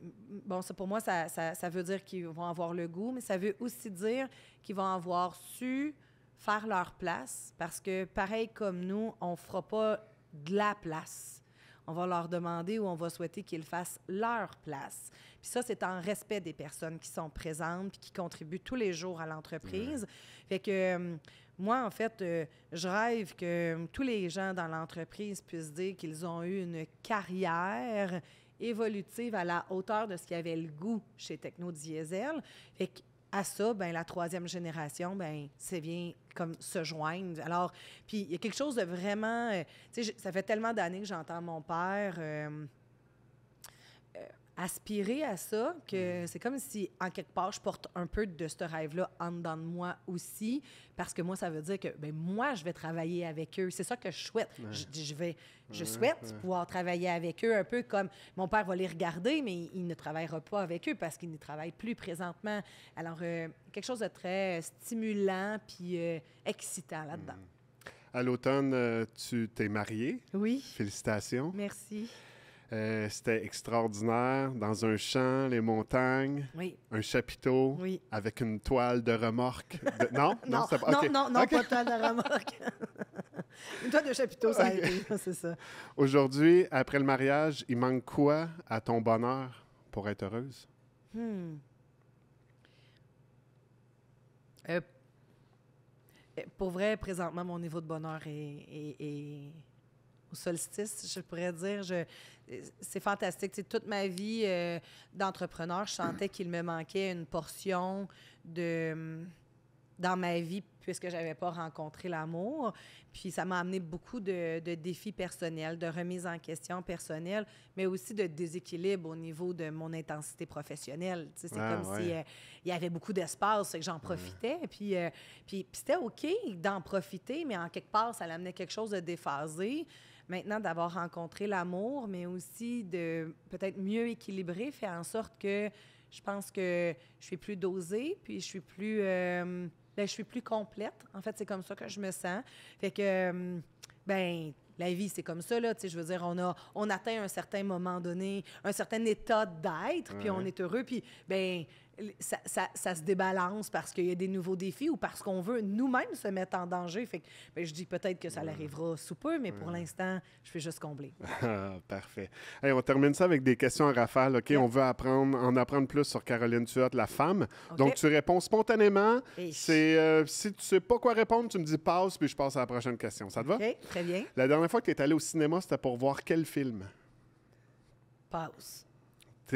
bon, pour moi, ça, veut dire qu'ils vont avoir le goût, mais ça veut aussi dire qu'ils vont avoir su faire leur place parce que, pareil comme nous, on fera pas de la place. On va leur demander ou on va souhaiter qu'ils fassent leur place ça, c'est en respect des personnes qui sont présentes puis qui contribuent tous les jours à l'entreprise. Fait que euh, moi, en fait, euh, je rêve que euh, tous les gens dans l'entreprise puissent dire qu'ils ont eu une carrière évolutive à la hauteur de ce qu'il y avait le goût chez Techno Diesel. Fait que, à ça, ben, la troisième génération, ben, c'est bien comme se joindre. Alors, puis il y a quelque chose de vraiment, tu sais, ça fait tellement d'années que j'entends mon père aspirer à ça, que c'est comme si, en quelque part, je porte un peu de ce rêve-là en dedans de moi aussi, parce que moi, ça veut dire que ben, moi, je vais travailler avec eux. C'est ça que je souhaite. Je, vais, je souhaite pouvoir travailler avec eux, un peu comme mon père va les regarder, mais il, ne travaillera pas avec eux parce qu'il ne travaille plus présentement. Alors, euh, quelque chose de très euh, stimulant puis euh, excitant là-dedans. Mm. À l'automne, tu t'es mariée. Oui. Félicitations. Merci. Euh, c'était extraordinaire. Dans un champ, les montagnes, un chapiteau avec une toile de remorque. Non? non, non, pas de toile de remorque. une toile de chapiteau, ça a été, c'est ça. Aujourd'hui, après le mariage, il manque quoi à ton bonheur pour être heureuse? Hmm. Euh, pour vrai, présentement, mon niveau de bonheur est au solstice, je pourrais dire. Je, c'est fantastique. toute ma vie euh, d'entrepreneur, je sentais qu'il me manquait une portion de mm, dans ma vie puisque j'avais pas rencontré l'amour. Puis ça m'a amené beaucoup de, défis personnels, de remise en question personnelle, mais aussi de déséquilibre au niveau de mon intensité professionnelle. c'est ah, comme s'il si, euh, il y avait beaucoup d'espace, et que j'en profitais. Puis, euh, puis, puis c'était OK d'en profiter, mais en quelque part, ça l'amenait quelque chose de déphasé maintenant d'avoir rencontré l'amour, mais aussi de peut-être mieux équilibrer, fait en sorte que je pense que je suis plus dosée, puis je suis plus, euh, ben, je suis plus complète. En fait, c'est comme ça que je me sens. Fait que, euh, ben la vie, c'est comme ça, là. Tu sais, je veux dire, on, a, on atteint un certain moment donné, un certain état d'être, puis on est heureux, puis, ben ça, se débalance parce qu'il y a des nouveaux défis ou parce qu'on veut nous-mêmes se mettre en danger. Fait que, ben, je dis peut-être que ça l'arrivera sous peu, mais pour l'instant, je fais juste combler. Ah, parfait. on termine ça avec des questions à rafale. OK, on veut apprendre, en apprendre plus sur Caroline Tuat, la femme. Donc, tu réponds spontanément. C'est, euh, si tu sais pas quoi répondre, tu me dis pause » puis je passe à la prochaine question. Ça te va? très bien. La dernière fois que tu es allé au cinéma, c'était pour voir quel film? Pause.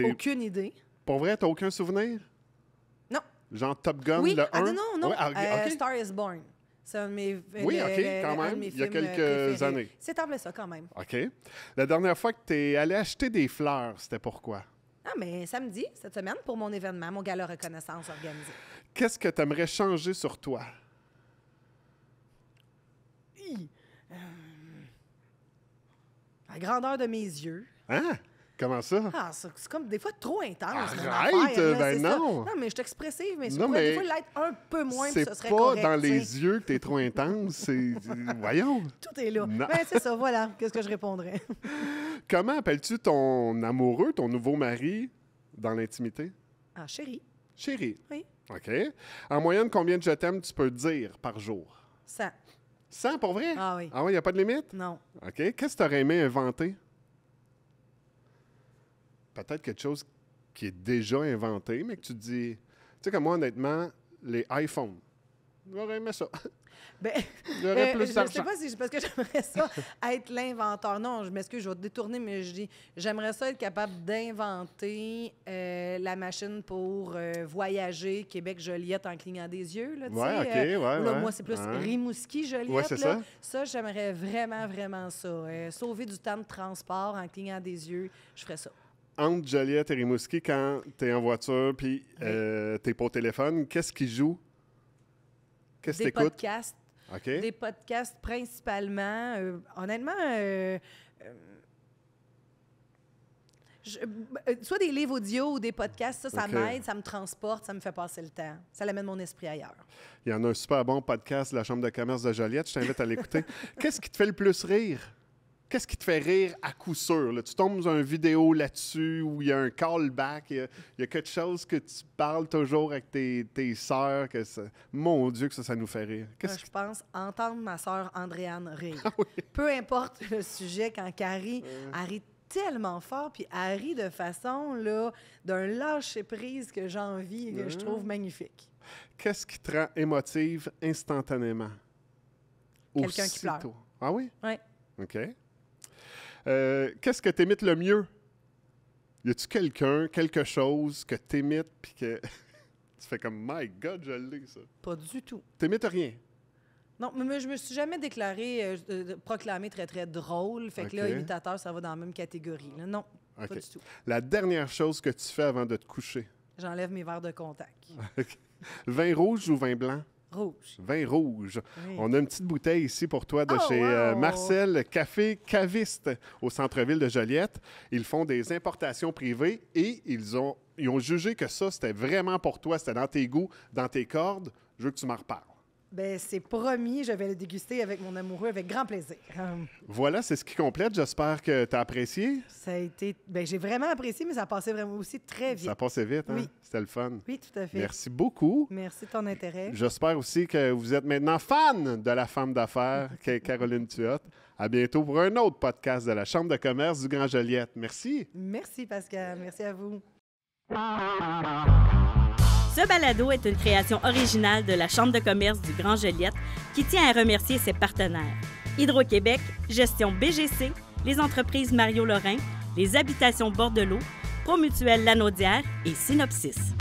Aucune idée. Pour vrai, t'as aucun souvenir? Genre Top Gun, le 1? Ah, non, non, non. Ah, euh, Star is Born. C'est un de mes, euh, oui, OK, quand même, il y a euh, quelques années. C'est peu ça, quand même. OK. La dernière fois que tu es allé acheter des fleurs, c'était pourquoi? Ah, mais samedi, cette semaine, pour mon événement, mon gala reconnaissance organisé. Qu'est-ce que tu aimerais changer sur toi? La grandeur de mes yeux. Hein? Comment ça? Ah, c'est comme des fois trop intense. Arrête! Euh, ben non! Non, mais je suis mais, c'est mais des fois l'être un peu moins, ce serait pas dans les yeux que t'es trop intense, c'est... Euh, voyons! Tout est là. Mais ben, c'est ça, voilà. Qu'est-ce que je répondrais? Comment appelles-tu ton amoureux, ton nouveau mari, dans l'intimité? Ah, chérie. Chérie? Oui. OK. En moyenne, combien de je t'aime tu peux dire par jour? 100. 100 pour vrai? Ah oui. Ah oui, il n'y a pas de limite? Non. OK. Qu'est-ce que tu aurais aimé inventer? peut-être quelque chose qui est déjà inventé, mais que tu dis. Tu sais, comme moi, honnêtement, les iPhones. J'aurais ça. Ben, J'aurais ben, plus sais pas si parce que j'aimerais ça être l'inventeur. Non, je m'excuse, je vais te détourner, mais je dis j'aimerais ça être capable d'inventer euh, la machine pour euh, voyager Québec-Joliette en clignant des yeux. ouais, OK, euh, Moi, c'est plus Rimouski-Joliette. ça j'aimerais vraiment, vraiment ça. sauver du temps de transport en clignant des yeux, je ferais ça entre Joliette et Rimouski, quand tu es en voiture puis tu euh, t'es pas au téléphone, qu'est-ce qui joue? Qu'est-ce que Des podcasts. Des podcasts principalement. Euh, honnêtement, euh, soit des livres audio ou des podcasts, ça, ça m'aide, ça me transporte, ça me fait passer le temps. Ça l'amène mon esprit ailleurs. Il y en a un super bon podcast, La Chambre de commerce de Joliette. Je t'invite à l'écouter. qu'est-ce qui te fait le plus rire? qu'est-ce qui te fait rire à coup sûr? Tu tombes dans une vidéo là-dessus où il y a un callback, il il y a quelque chose que tu parles toujours avec tes, sœurs, mon Dieu, que ça, nous fait rire. Moi, je pense entendre ma sœur Andréane rire. Ah Peu importe le sujet, quand Carrie arrive tellement fort, puis rit de façon d'un lâcher prise que j'envie et que je trouve magnifique. Qu'est-ce qui te rend émotive instantanément? Quelqu'un qui pleure. Ah oui? Oui. OK. Euh, qu'est-ce que imites le mieux? Y a-tu quelqu'un, quelque chose que imites puis que tu fais comme My God, je l'ai, ça? Pas du tout. imites rien? Non, mais je me suis jamais déclaré, euh, proclamé très, très drôle. Fait que là, imitateur, ça va dans la même catégorie. Non, pas du tout. La dernière chose que tu fais avant de te coucher? J'enlève mes verres de contact. Vin rouge ou vin blanc? Rouge. Vin rouge. On a une petite bouteille ici pour toi de oh, chez euh, Marcel Café Caviste au centre-ville de Joliette. Ils font des importations privées et ils ont, ils ont jugé que ça, c'était vraiment pour toi, c'était dans tes goûts, dans tes cordes. Je veux que tu m'en reparles. Ben, c'est promis, je vais le déguster avec mon amoureux avec grand plaisir. Hum. Voilà, c'est ce qui complète. J'espère que tu as apprécié. Ça a été. Ben, j'ai vraiment apprécié, mais ça passait vraiment aussi très vite. Ça passait vite, hein? Oui. C'était le fun. Oui, tout à fait. Merci beaucoup. Merci de ton intérêt. J'espère aussi que vous êtes maintenant fan de la femme d'affaires, Caroline Tuotte. À bientôt pour un autre podcast de la Chambre de commerce du Grand Joliette. Merci. Merci, Pascal. Merci à vous. Ce balado est une création originale de la Chambre de commerce du Grand Joliette qui tient à remercier ses partenaires Hydro-Québec, Gestion BGC, les entreprises Mario Lorrain, les habitations Bordelot, promutuel Lanaudière et Synopsis.